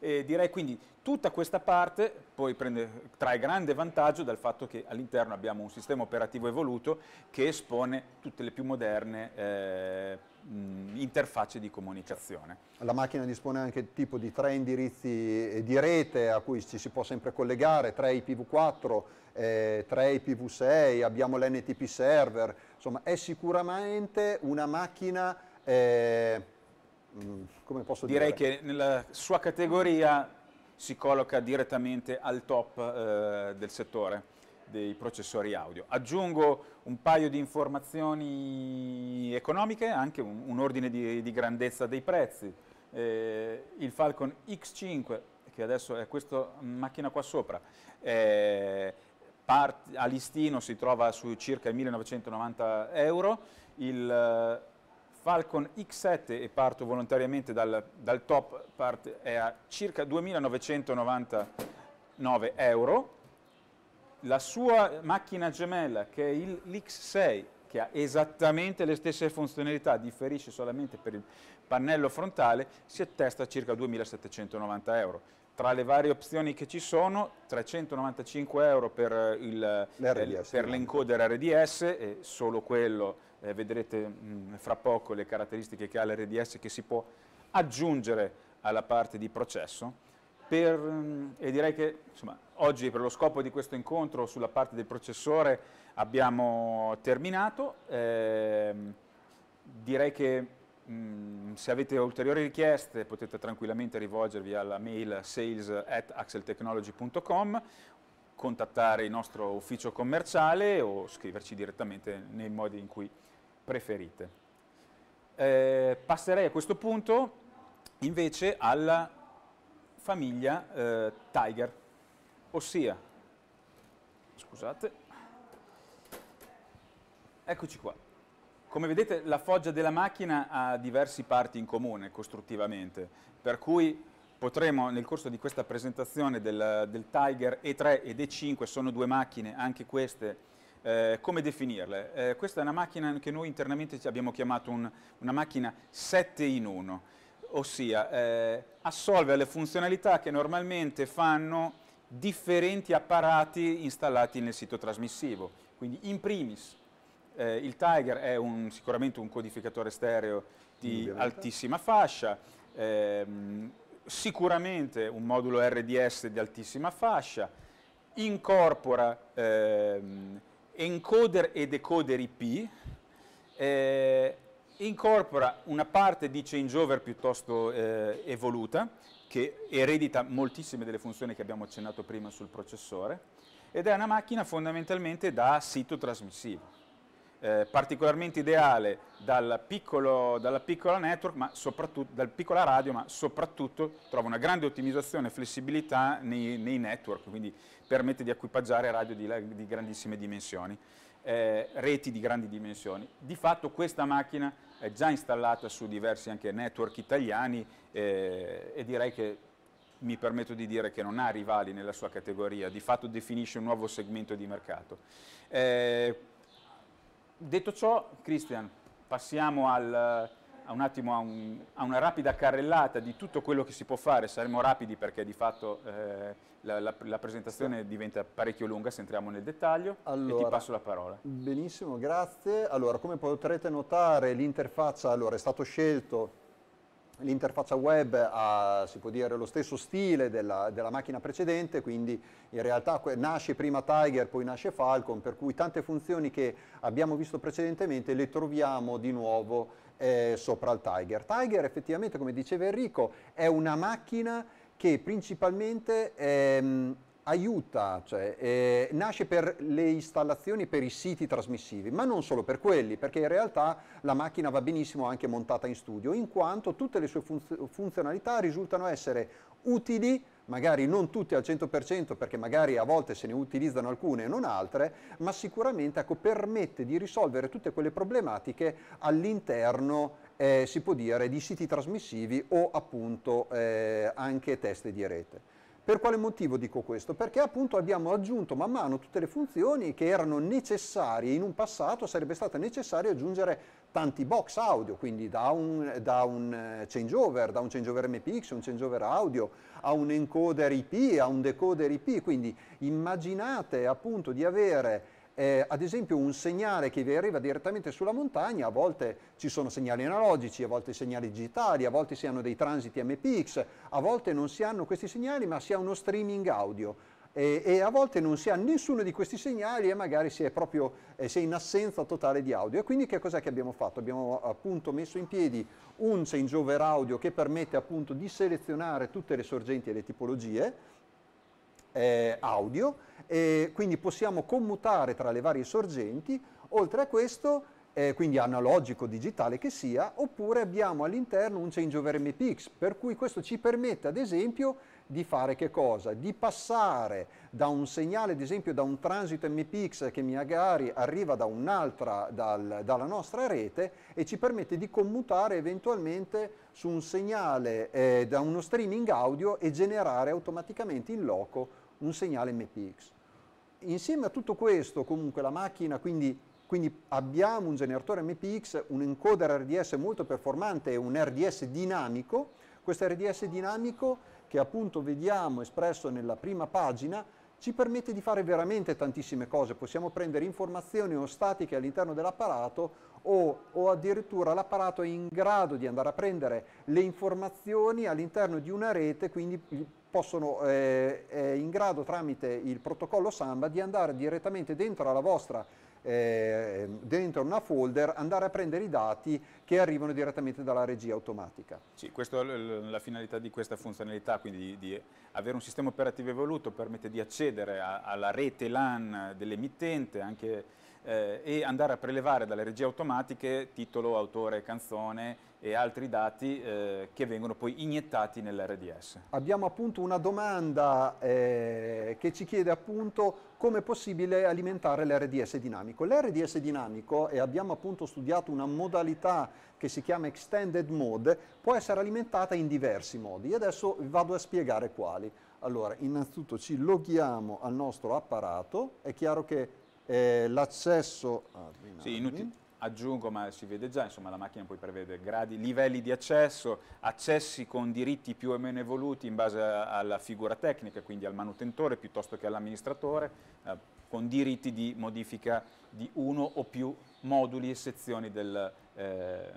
E direi quindi tutta questa parte poi prende, trae grande vantaggio dal fatto che all'interno abbiamo un sistema operativo evoluto che espone tutte le più moderne eh, mh, interfacce di comunicazione. La macchina dispone anche del tipo di tre indirizzi eh, di rete a cui ci si può sempre collegare, tre IPv4, eh, 3 IPv6, abbiamo l'NTP server, insomma è sicuramente una macchina... Eh, Direi dire? che nella sua categoria si colloca direttamente al top eh, del settore dei processori audio. Aggiungo un paio di informazioni economiche, anche un, un ordine di, di, grandezza dei prezzi. Eh, il Falcon X5, che adesso è questa macchina qua sopra, eh, part, a listino si trova su circa 1990 euro, il eh, Falcon X7, e parto volontariamente dal, dal top, parte, è a circa 2999 euro, la sua macchina gemella, che è il, l'X6, che ha esattamente le stesse funzionalità, differisce solamente per il pannello frontale, si attesta a circa 2.790 euro. Tra le varie opzioni che ci sono, 395 euro per, eh, il, RDS, per l'encoder RDS, e solo quello, eh, vedrete mh, mm, fra poco le caratteristiche che ha l'RDS che si può aggiungere alla parte di processo. Per, mm, e direi che insomma, Oggi per lo scopo di questo incontro sulla parte del processore abbiamo terminato, eh, direi che mh, mm, se avete ulteriori richieste potete tranquillamente rivolgervi alla mail sales at axeltechnology.com, contattare il nostro ufficio commerciale o scriverci direttamente nei modi in cui preferite. Eh, passerei a questo punto invece alla famiglia eh, Tiger ossia, scusate, eccoci qua. Come vedete la foggia della macchina ha diversi parti in comune costruttivamente, per cui potremo nel corso di questa presentazione del, del Tiger E3 ed E5, sono due macchine, anche queste, eh, come definirle? Eh, questa è una macchina che noi internamente abbiamo chiamato un, una macchina 7 in 1, ossia eh, assolve alle funzionalità che normalmente fanno differenti apparati installati nel sito trasmissivo. Quindi in primis eh, il Tiger è un, sicuramente un codificatore stereo di altissima fascia, ehm, sicuramente un modulo RDS di altissima fascia, incorpora ehm, encoder e decoder IP, eh, incorpora una parte di changeover piuttosto eh, evoluta, che eredita moltissime delle funzioni che abbiamo accennato prima sul processore ed è una macchina fondamentalmente da sito trasmissivo. Eh, particolarmente ideale dal piccolo, dalla piccola network, ma soprattutto dal piccola radio, ma soprattutto trova una grande ottimizzazione e flessibilità nei, nei, network, quindi permette di equipaggiare radio di, di grandissime dimensioni, eh, reti di grandi dimensioni. Di fatto questa macchina è già installata su diversi anche network italiani eh, e direi che mi permetto di dire che non ha rivali nella sua categoria, di fatto definisce un nuovo segmento di mercato. Eh, detto ciò, Christian, passiamo al, a, un attimo, a, un, a, una rapida carrellata di tutto quello che si può fare, saremo rapidi perché di fatto eh, la, la, la, presentazione diventa parecchio lunga se entriamo nel dettaglio allora, e ti passo la parola. Benissimo, grazie. Allora, come potrete notare l'interfaccia allora, è stato scelto L'interfaccia web ha, si può dire, lo stesso stile della, della macchina precedente, quindi in realtà nasce prima Tiger, poi nasce Falcon, per cui tante funzioni che abbiamo visto precedentemente le troviamo di nuovo eh, sopra il Tiger. Tiger effettivamente, come diceva Enrico, è una macchina che principalmente ehm, aiuta, cioè, eh, nasce per le installazioni, per i siti trasmissivi, ma non solo per quelli, perché in realtà la macchina va benissimo anche montata in studio, in quanto tutte le sue funzionalità risultano essere utili magari non tutte al 100% perché magari a volte se ne utilizzano alcune e non altre, ma sicuramente ecco, permette di risolvere tutte quelle problematiche all'interno, eh, si può dire, di siti trasmissivi o appunto eh, anche teste di rete. Per quale motivo dico questo? Perché appunto abbiamo aggiunto man mano tutte le funzioni che erano necessarie, in un passato sarebbe stato necessario aggiungere tanti box audio, quindi da un, da un eh, changeover, da un changeover MPX, un changeover audio, a un encoder IP, a un decoder IP, quindi immaginate appunto di avere eh, ad esempio un segnale che vi arriva direttamente sulla montagna, a volte ci sono segnali analogici, a volte segnali digitali, a volte si hanno dei transiti MPX, a volte non si hanno questi segnali ma si ha uno streaming audio. E, e, a volte non si ha nessuno di questi segnali e magari si è proprio eh, si è in assenza totale di audio. E quindi che cos'è che abbiamo fatto? Abbiamo appunto messo in piedi un changeover audio che permette appunto di selezionare tutte le sorgenti e le tipologie eh, audio e quindi possiamo commutare tra le varie sorgenti, oltre a questo eh, quindi analogico, digitale che sia, oppure abbiamo all'interno un changeover MPX, per cui questo ci permette ad esempio di fare che cosa? Di passare da un segnale, ad esempio da un transito MPX che magari arriva da un'altra, dal, dalla nostra rete e ci permette di commutare eventualmente su un segnale eh, da uno streaming audio e generare automaticamente in loco un segnale MPX. Insieme a tutto questo, comunque, la macchina, quindi, quindi abbiamo un generatore MPX, un encoder RDS molto performante e un RDS dinamico. Questo RDS dinamico, che appunto vediamo espresso nella prima pagina, ci permette di fare veramente tantissime cose. Possiamo prendere informazioni o statiche all'interno dell'apparato o, o, addirittura l'apparato è in grado di andare a prendere le informazioni all'interno di una rete, quindi possono, eh, è eh, in grado tramite il protocollo Samba di andare direttamente dentro alla vostra eh, dentro una folder andare a prendere i dati che arrivano direttamente dalla regia automatica. Sì, questa è la finalità di questa funzionalità, quindi di, di avere un sistema operativo evoluto permette di accedere a, alla rete LAN dell'emittente anche, eh, e andare a prelevare dalle regie automatiche titolo, autore, canzone e altri dati eh, che vengono poi iniettati nell'RDS. Abbiamo appunto una domanda eh, che ci chiede appunto come è possibile alimentare l'RDS dinamico. L'RDS dinamico, e abbiamo appunto studiato una modalità che si chiama Extended Mode, può essere alimentata in diversi modi e adesso vado a spiegare quali. Allora, innanzitutto ci loghiamo al nostro apparato, è chiaro che eh, l'accesso... Ah, sì, inutile aggiungo, ma si vede già, insomma, la macchina poi prevede gradi, livelli di accesso, accessi con diritti più o meno evoluti in base alla figura tecnica, quindi al manutentore piuttosto che all'amministratore, eh, con diritti di modifica di uno o più moduli e sezioni del, eh,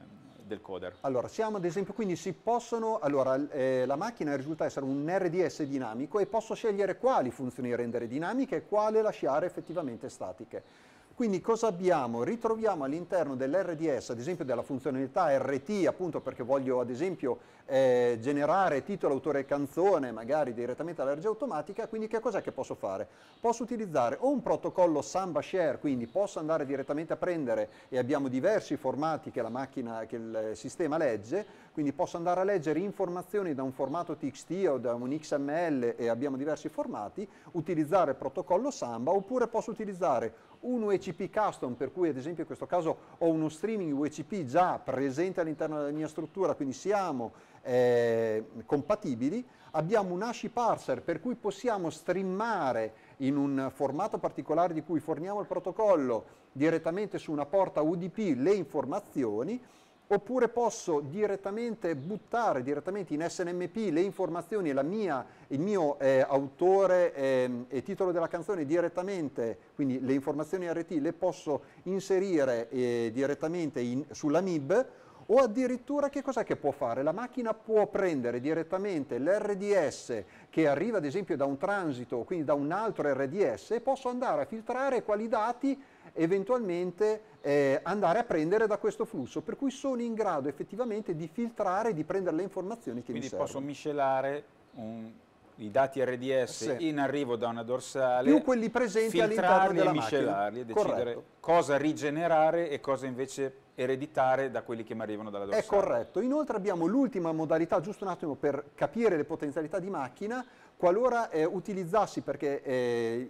del coder. Allora, siamo ad esempio, quindi si possono, allora eh, la macchina risulta essere un RDS dinamico e posso scegliere quali funzioni rendere dinamiche e quale lasciare effettivamente statiche. Quindi cosa abbiamo? Ritroviamo all'interno dell'RDS, ad esempio della funzionalità RT, appunto perché voglio ad esempio eh, generare titolo, autore e canzone, magari direttamente dalla regia automatica, quindi che cos'è che posso fare? Posso utilizzare o un protocollo Samba Share, quindi posso andare direttamente a prendere, e abbiamo diversi formati che la macchina, che il sistema legge, quindi posso andare a leggere informazioni da un formato TXT o da un XML e abbiamo diversi formati, utilizzare il protocollo Samba oppure posso utilizzare un UECP custom, per cui ad esempio in questo caso ho uno streaming UECP già presente all'interno della mia struttura, quindi siamo eh, compatibili, abbiamo un ASCII parser per cui possiamo streamare in un formato particolare di cui forniamo il protocollo direttamente su una porta UDP le informazioni oppure posso direttamente buttare direttamente in SNMP le informazioni e mia, il mio eh, autore eh, e titolo della canzone direttamente, quindi le informazioni RT le posso inserire eh, direttamente in, sulla MIB o addirittura che cos'è che può fare? La macchina può prendere direttamente l'RDS che arriva ad esempio da un transito, quindi da un altro RDS e posso andare a filtrare quali dati eventualmente eh, andare a prendere da questo flusso, per cui sono in grado effettivamente di filtrare, e di prendere le informazioni che Quindi mi servono. Quindi posso miscelare un, i dati RDS sì. in arrivo da una dorsale, più quelli presenti all'interno della e miscelarli macchina. e decidere corretto. cosa rigenerare e cosa invece ereditare da quelli che mi arrivano dalla dorsale. È corretto. Inoltre abbiamo l'ultima modalità, giusto un attimo per capire le potenzialità di macchina, qualora eh, utilizzassi, perché eh,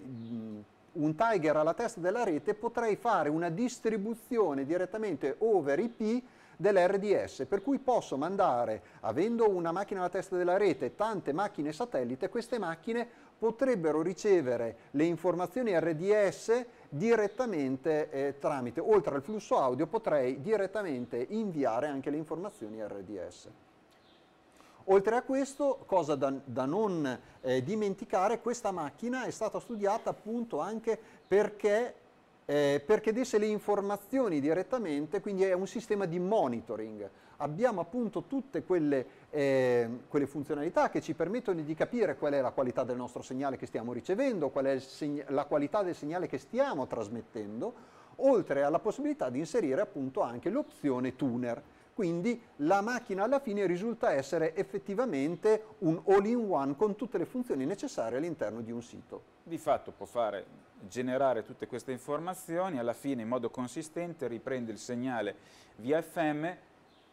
un Tiger alla testa della rete potrei fare una distribuzione direttamente over IP dell'RDS, per cui posso mandare, avendo una macchina alla testa della rete, tante macchine satellite, queste macchine potrebbero ricevere le informazioni RDS direttamente eh, tramite, oltre al flusso audio potrei direttamente inviare anche le informazioni RDS. Oltre a questo, cosa da, da non eh, dimenticare, questa macchina è stata studiata appunto anche perché, eh, perché desse le informazioni direttamente, quindi è un sistema di monitoring. Abbiamo appunto tutte quelle, eh, quelle, funzionalità che ci permettono di capire qual è la qualità del nostro segnale che stiamo ricevendo, qual è la qualità del segnale che stiamo trasmettendo, oltre alla possibilità di inserire appunto anche l'opzione tuner quindi la macchina alla fine risulta essere effettivamente un all-in-one con tutte le funzioni necessarie all'interno di un sito. Di fatto può fare, generare tutte queste informazioni, alla fine in modo consistente riprende il segnale via FM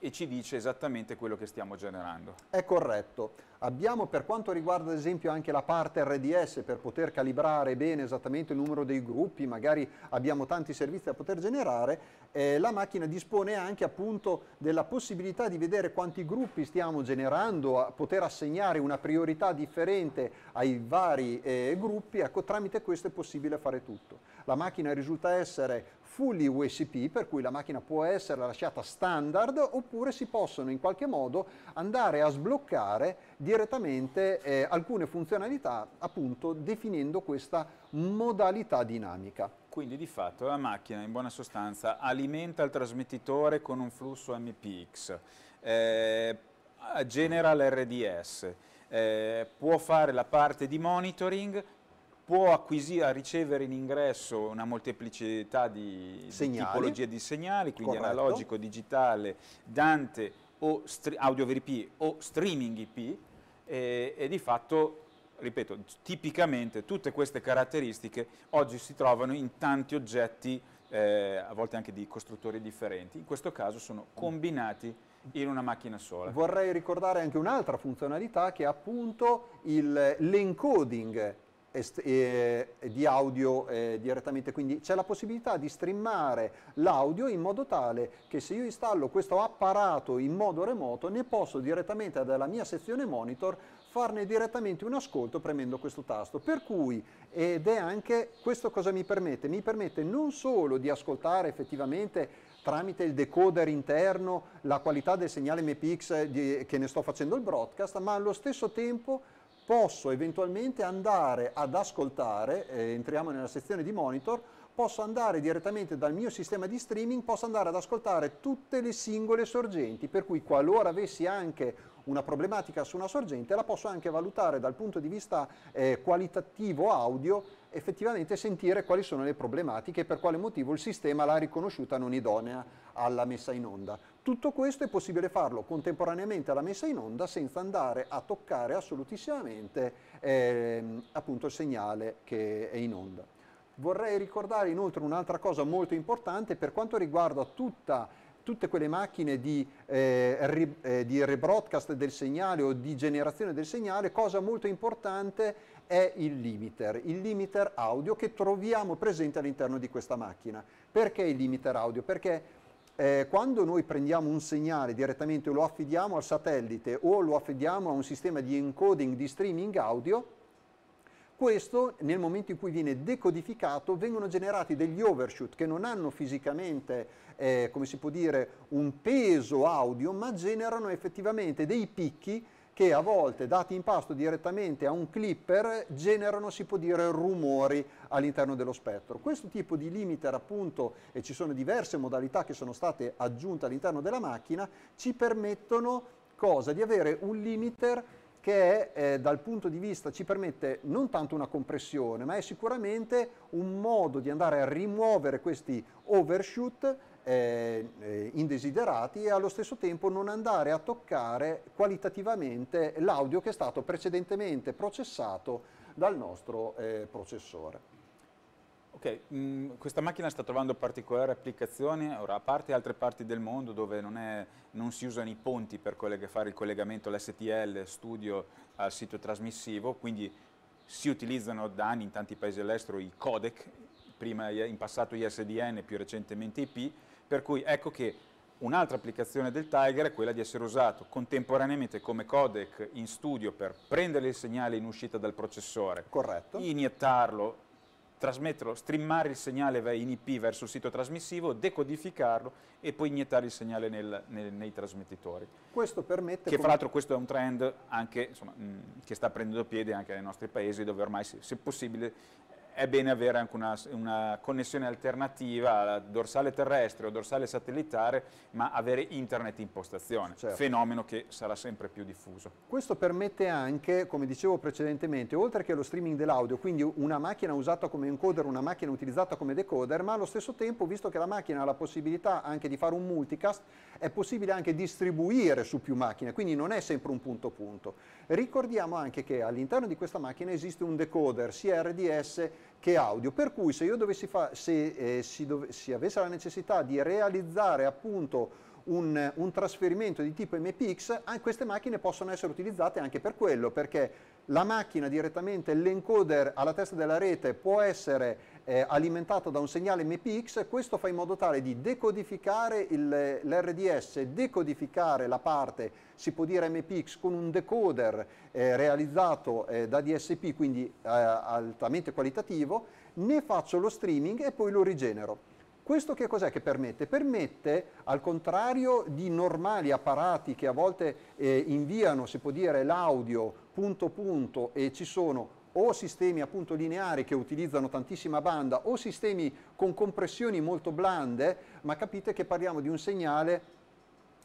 e ci dice esattamente quello che stiamo generando. È corretto. Abbiamo per quanto riguarda ad esempio anche la parte RDS per poter calibrare bene esattamente il numero dei gruppi, magari abbiamo tanti servizi da poter generare, eh, la macchina dispone anche appunto della possibilità di vedere quanti gruppi stiamo generando, poter assegnare una priorità differente ai vari eh, gruppi, ecco tramite questo è possibile fare tutto. La macchina risulta essere fully USP, per cui la macchina può essere lasciata standard oppure si possono in qualche modo andare a sbloccare direttamente eh, alcune funzionalità appunto definendo questa modalità dinamica. Quindi di fatto la macchina in buona sostanza alimenta il trasmettitore con un flusso MPX, eh, genera l'RDS, eh, può fare la parte di monitoring, può acquisire, ricevere in ingresso una molteplicità di, di tipologie di segnali, quindi Corretto. analogico, digitale, Dante o audio VRP o streaming IP e, e di fatto ripeto, tipicamente tutte queste caratteristiche oggi si trovano in tanti oggetti, eh, a volte anche di costruttori differenti, in questo caso sono mm. combinati in una macchina sola. Vorrei ricordare anche un'altra funzionalità che è appunto l'encoding e, eh, di audio eh, direttamente, quindi c'è la possibilità di streamare l'audio in modo tale che se io installo questo apparato in modo remoto ne posso direttamente dalla mia sezione monitor farne direttamente un ascolto premendo questo tasto. Per cui, ed è anche questo cosa mi permette? Mi permette non solo di ascoltare effettivamente tramite il decoder interno la qualità del segnale MPX di, che ne sto facendo il broadcast, ma allo stesso tempo posso eventualmente andare ad ascoltare, eh, entriamo nella sezione di monitor, posso andare direttamente dal mio sistema di streaming, posso andare ad ascoltare tutte le singole sorgenti, per cui qualora avessi anche una problematica su una sorgente, la posso anche valutare dal punto di vista eh, qualitativo audio effettivamente sentire quali sono le problematiche e per quale motivo il sistema l'ha riconosciuta non idonea alla messa in onda. Tutto questo è possibile farlo contemporaneamente alla messa in onda senza andare a toccare assolutissimamente ehm, appunto il segnale che è in onda. Vorrei ricordare inoltre un'altra cosa molto importante per quanto riguarda tutta, tutte quelle macchine di, eh, re, eh, di rebroadcast del segnale o di generazione del segnale, cosa molto importante è il limiter, il limiter audio che troviamo presente all'interno di questa macchina. Perché il limiter audio? Perché eh, quando noi prendiamo un segnale direttamente lo affidiamo al satellite o lo affidiamo a un sistema di encoding di streaming audio, questo nel momento in cui viene decodificato vengono generati degli overshoot che non hanno fisicamente, eh, come si può dire, un peso audio, ma generano effettivamente dei picchi che a volte dati in pasto direttamente a un clipper generano, si può dire, rumori all'interno dello spettro. Questo tipo di limiter, appunto, e ci sono diverse modalità che sono state aggiunte all'interno della macchina, ci permettono cosa? Di avere un limiter che eh, dal punto di vista ci permette non tanto una compressione, ma è sicuramente un modo di andare a rimuovere questi overshoot eh, eh, indesiderati e allo stesso tempo non andare a toccare qualitativamente l'audio che è stato precedentemente processato dal nostro eh, processore. Ok, mh, mm, questa macchina sta trovando particolari applicazioni, ora a parte altre parti del mondo dove non, è, non si usano i ponti per fare il collegamento all'STL studio al sito trasmissivo, quindi si utilizzano da anni in tanti paesi all'estero i codec, prima in passato ISDN, più recentemente IP, per cui ecco che un'altra applicazione del Tiger è quella di essere usato contemporaneamente come codec in studio per prendere il segnale in uscita dal processore, Corretto. iniettarlo, trasmetterlo, streamare il segnale in IP verso il sito trasmissivo, decodificarlo e poi iniettare il segnale nel, nel, nei trasmettitori. Questo permette... Che fra l'altro questo è un trend anche, insomma, mh, mm, che sta prendendo piede anche nei nostri paesi dove ormai se, se possibile è bene avere anche una, una, connessione alternativa, dorsale terrestre o dorsale satellitare, ma avere internet in postazione, certo. fenomeno che sarà sempre più diffuso. Questo permette anche, come dicevo precedentemente, oltre che allo streaming dell'audio, quindi una macchina usata come encoder, una macchina utilizzata come decoder, ma allo stesso tempo, visto che la macchina ha la possibilità anche di fare un multicast, è possibile anche distribuire su più macchine, quindi non è sempre un punto punto. Ricordiamo anche che all'interno di questa macchina esiste un decoder, sia RDS che audio. Per cui se io dovessi fare, se eh, si, dov- si avesse la necessità di realizzare appunto un, un, trasferimento di tipo MPX, ah, queste macchine possono essere utilizzate anche per quello, perché la macchina direttamente, l'encoder alla testa della rete può essere eh, alimentato da un segnale MPX, questo fa in modo tale di decodificare l'RDS, decodificare la parte, si può dire MPX, con un decoder eh, realizzato eh, da DSP, quindi eh, altamente qualitativo, ne faccio lo streaming e poi lo rigenero. Questo che cos'è che permette? Permette, al contrario di normali apparati che a volte eh, inviano, si può dire, l'audio punto punto e ci sono o sistemi appunto lineari che utilizzano tantissima banda o sistemi con compressioni molto blande, ma capite che parliamo di un segnale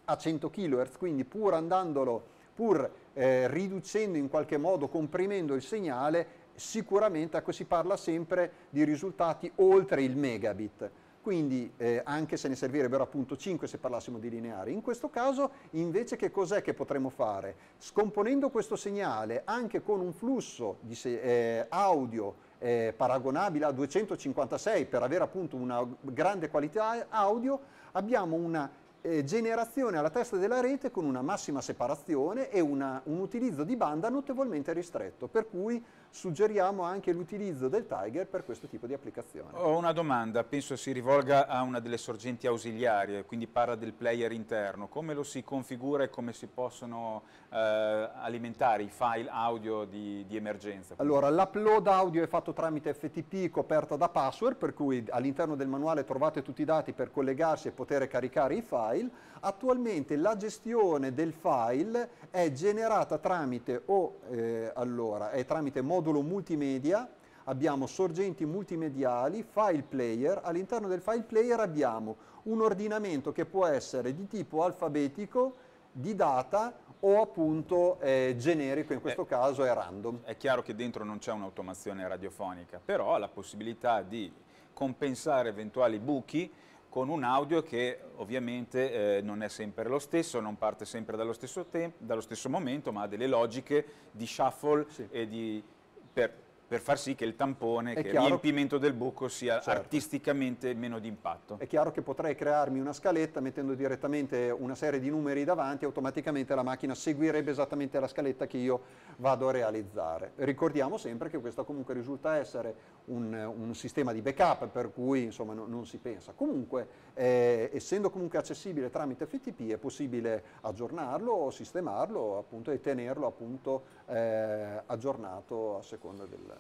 a 100 kHz, quindi pur andandolo, pur eh, riducendo in qualche modo, comprimendo il segnale, sicuramente ecco, si parla sempre di risultati oltre il megabit. Quindi eh, anche se ne servirebbero appunto 5 se parlassimo di lineari, in questo caso invece che cos'è che potremmo fare? Scomponendo questo segnale anche con un flusso di eh, audio eh, paragonabile a 256 per avere appunto una grande qualità audio, abbiamo una eh, generazione alla testa della rete con una massima separazione e una, un utilizzo di banda notevolmente ristretto, per cui suggeriamo anche l'utilizzo del Tiger per questo tipo di applicazione. Ho una domanda, penso si rivolga a una delle sorgenti ausiliarie, quindi parla del player interno, come lo si configura e come si possono eh, alimentare i file audio di, di emergenza? Allora, l'upload audio è fatto tramite FTP coperta da password, per cui all'interno del manuale trovate tutti i dati per collegarsi e poter caricare i file, Attualmente la gestione del file è generata tramite, o, eh, allora, è tramite modulo multimedia, abbiamo sorgenti multimediali, file player, all'interno del file player abbiamo un ordinamento che può essere di tipo alfabetico, di data o appunto eh, generico, in questo eh, caso è random. È chiaro che dentro non c'è un'automazione radiofonica, però la possibilità di compensare eventuali buchi con un audio che ovviamente eh, non è sempre lo stesso, non parte sempre dallo stesso, dallo stesso momento, ma ha delle logiche di shuffle sì. e di, per, per, far sì che il tampone, è che il riempimento del buco sia certo. artisticamente meno di impatto. È chiaro che potrei crearmi una scaletta mettendo direttamente una serie di numeri davanti, automaticamente la macchina seguirebbe esattamente la scaletta che io vado a realizzare. Ricordiamo sempre che questa comunque risulta essere un, un sistema di backup per cui insomma, no, non si pensa. Comunque, eh, essendo comunque accessibile tramite FTP, è possibile aggiornarlo, sistemarlo appunto, e tenerlo appunto, eh, aggiornato a seconda del...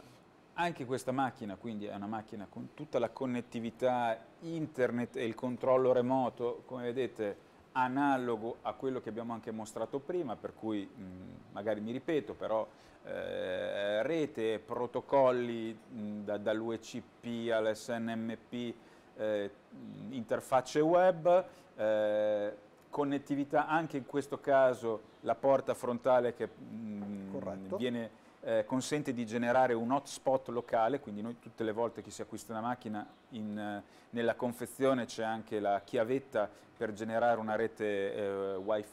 Anche questa macchina, quindi è una macchina con tutta la connettività internet e il controllo remoto, come vedete, analogo a quello che abbiamo anche mostrato prima, per cui mh, mm, magari mi ripeto, però eh, rete, protocolli da, dall'UECP all'SNMP, eh, interfacce web, eh, connettività, anche in questo caso la porta frontale che mh, viene, eh, consente di generare un hotspot locale, quindi noi tutte le volte che si acquista una macchina in, eh, nella confezione c'è anche la chiavetta per generare una rete eh, wifi,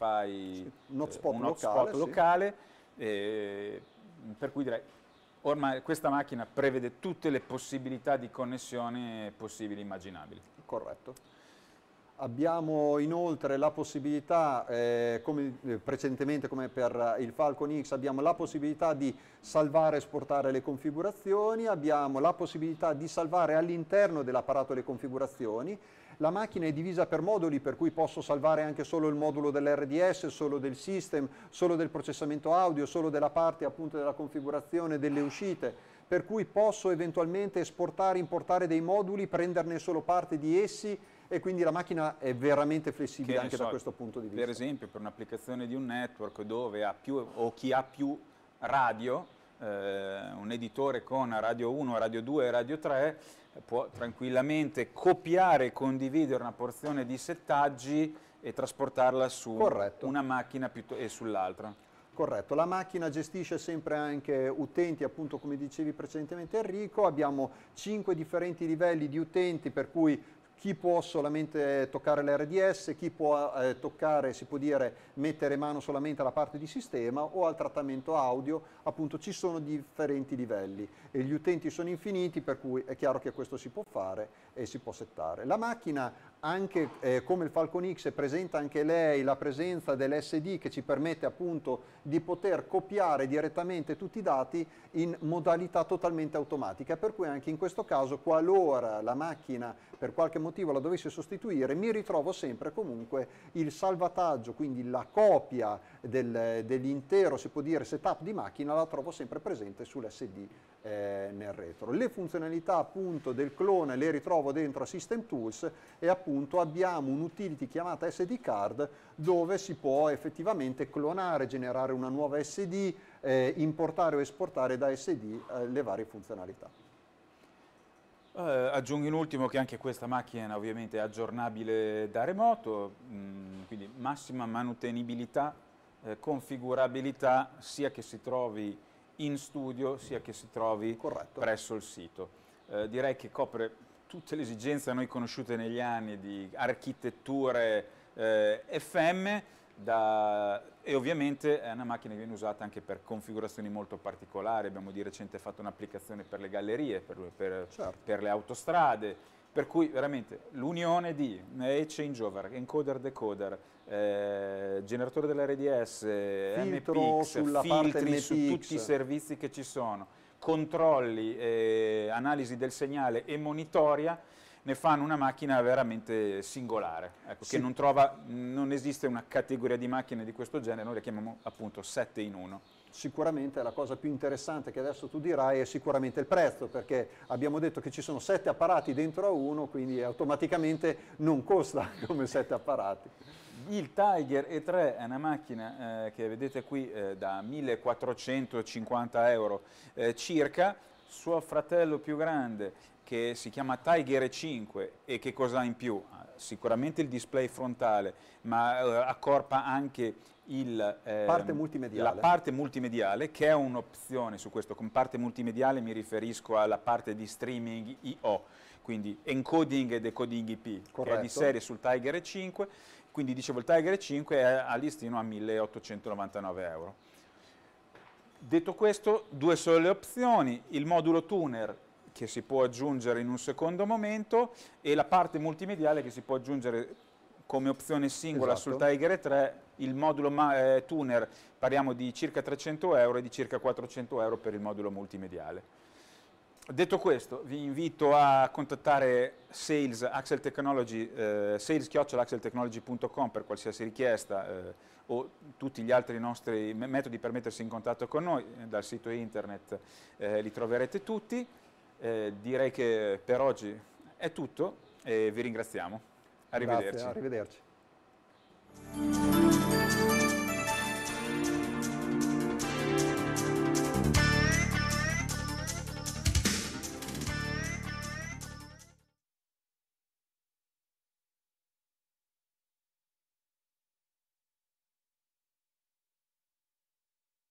sì, un hotspot locale, hot locale sì. Eh, per cui direi ormai questa macchina prevede tutte le possibilità di connessione possibili e immaginabili. Corretto. Abbiamo inoltre la possibilità, eh, come eh, precedentemente come per il Falcon X, abbiamo la possibilità di salvare e esportare le configurazioni, abbiamo la possibilità di salvare all'interno dell'apparato le configurazioni la macchina è divisa per moduli, per cui posso salvare anche solo il modulo dell'RDS, solo del system, solo del processamento audio, solo della parte appunto della configurazione delle uscite per cui posso eventualmente esportare, importare dei moduli, prenderne solo parte di essi e quindi la macchina è veramente flessibile anche so, da questo punto di vista. Per esempio per un'applicazione di un network dove ha più o chi ha più radio, eh, un editore con radio 1, radio 2 e radio 3, può tranquillamente copiare e condividere una porzione di settaggi e trasportarla su Corretto. una macchina e sull'altra. Corretto, la macchina gestisce sempre anche utenti, appunto come dicevi precedentemente Enrico, abbiamo 5 differenti livelli di utenti per cui chi può solamente toccare l'RDS, chi può eh, toccare, si può dire, mettere mano solamente alla parte di sistema o al trattamento audio, appunto ci sono differenti livelli e gli utenti sono infiniti per cui è chiaro che questo si può fare e si può settare. La macchina anche eh, come il Falcon X presenta anche lei la presenza dell'SD che ci permette appunto di poter copiare direttamente tutti i dati in modalità totalmente automatica, per cui anche in questo caso qualora la macchina per qualche motivo la dovesse sostituire, mi ritrovo sempre comunque il salvataggio, quindi la copia del, dell'intero, se può dire, setup di macchina, la trovo sempre presente sull'SD eh, nel retro. Le funzionalità appunto del clone le ritrovo dentro a System Tools e appunto abbiamo un utility chiamata SD card dove si può effettivamente clonare, generare una nuova SD, eh, importare o esportare da SD eh, le varie funzionalità. Eh, aggiungo in ultimo che anche questa macchina ovviamente è aggiornabile da remoto, mh, mm, quindi massima manutenibilità, eh, configurabilità sia che si trovi in studio sia che si trovi Corretto. presso il sito. Eh, direi che copre tutte le esigenze a noi conosciute negli anni di architetture eh, FM da, e ovviamente è una macchina che viene usata anche per configurazioni molto particolari, abbiamo di recente fatto un'applicazione per le gallerie, per, per, certo. per, le autostrade, per cui veramente l'unione di eh, changeover, encoder, decoder, eh, generatore dell'RDS, eh, MPX, filtri MPX. su tutti i servizi che ci sono, controlli, eh, analisi del segnale e monitoria, ne fanno una macchina veramente singolare, ecco, sì. che non, trova, non esiste una categoria di macchine di questo genere, noi le chiamiamo appunto 7 in 1 sicuramente la cosa più interessante che adesso tu dirai è sicuramente il prezzo, perché abbiamo detto che ci sono sette apparati dentro a uno, quindi automaticamente non costa come sette apparati. Il Tiger E3 è una macchina eh, che vedete qui eh, da 1450 euro eh, circa, suo fratello più grande che si chiama Tiger 5 e che cosa ha in più? Ah, sicuramente il display frontale, ma eh, accorpa anche il, eh, parte la parte multimediale, che è un'opzione su questo. Con parte multimediale mi riferisco alla parte di streaming IO, quindi encoding e decoding IP, Corretto. che è di serie sul Tiger 5. Quindi dicevo il Tiger 5 è a listino a 1899 euro. Detto questo, due sole opzioni, il modulo tuner che si può aggiungere in un secondo momento e la parte multimediale che si può aggiungere come opzione singola esatto. sul Tiger 3 il modulo eh, tuner parliamo di circa 300 euro e di circa 400 euro per il modulo multimediale. Detto questo, vi invito a contattare sales, Axel Technology, eh, sales.axeltechnology.com per qualsiasi richiesta eh, o tutti gli altri nostri metodi per mettersi in contatto con noi, eh, dal sito internet eh, li troverete tutti. Eh, direi che per oggi è tutto e vi ringraziamo. Arrivederci. Grazie, arrivederci.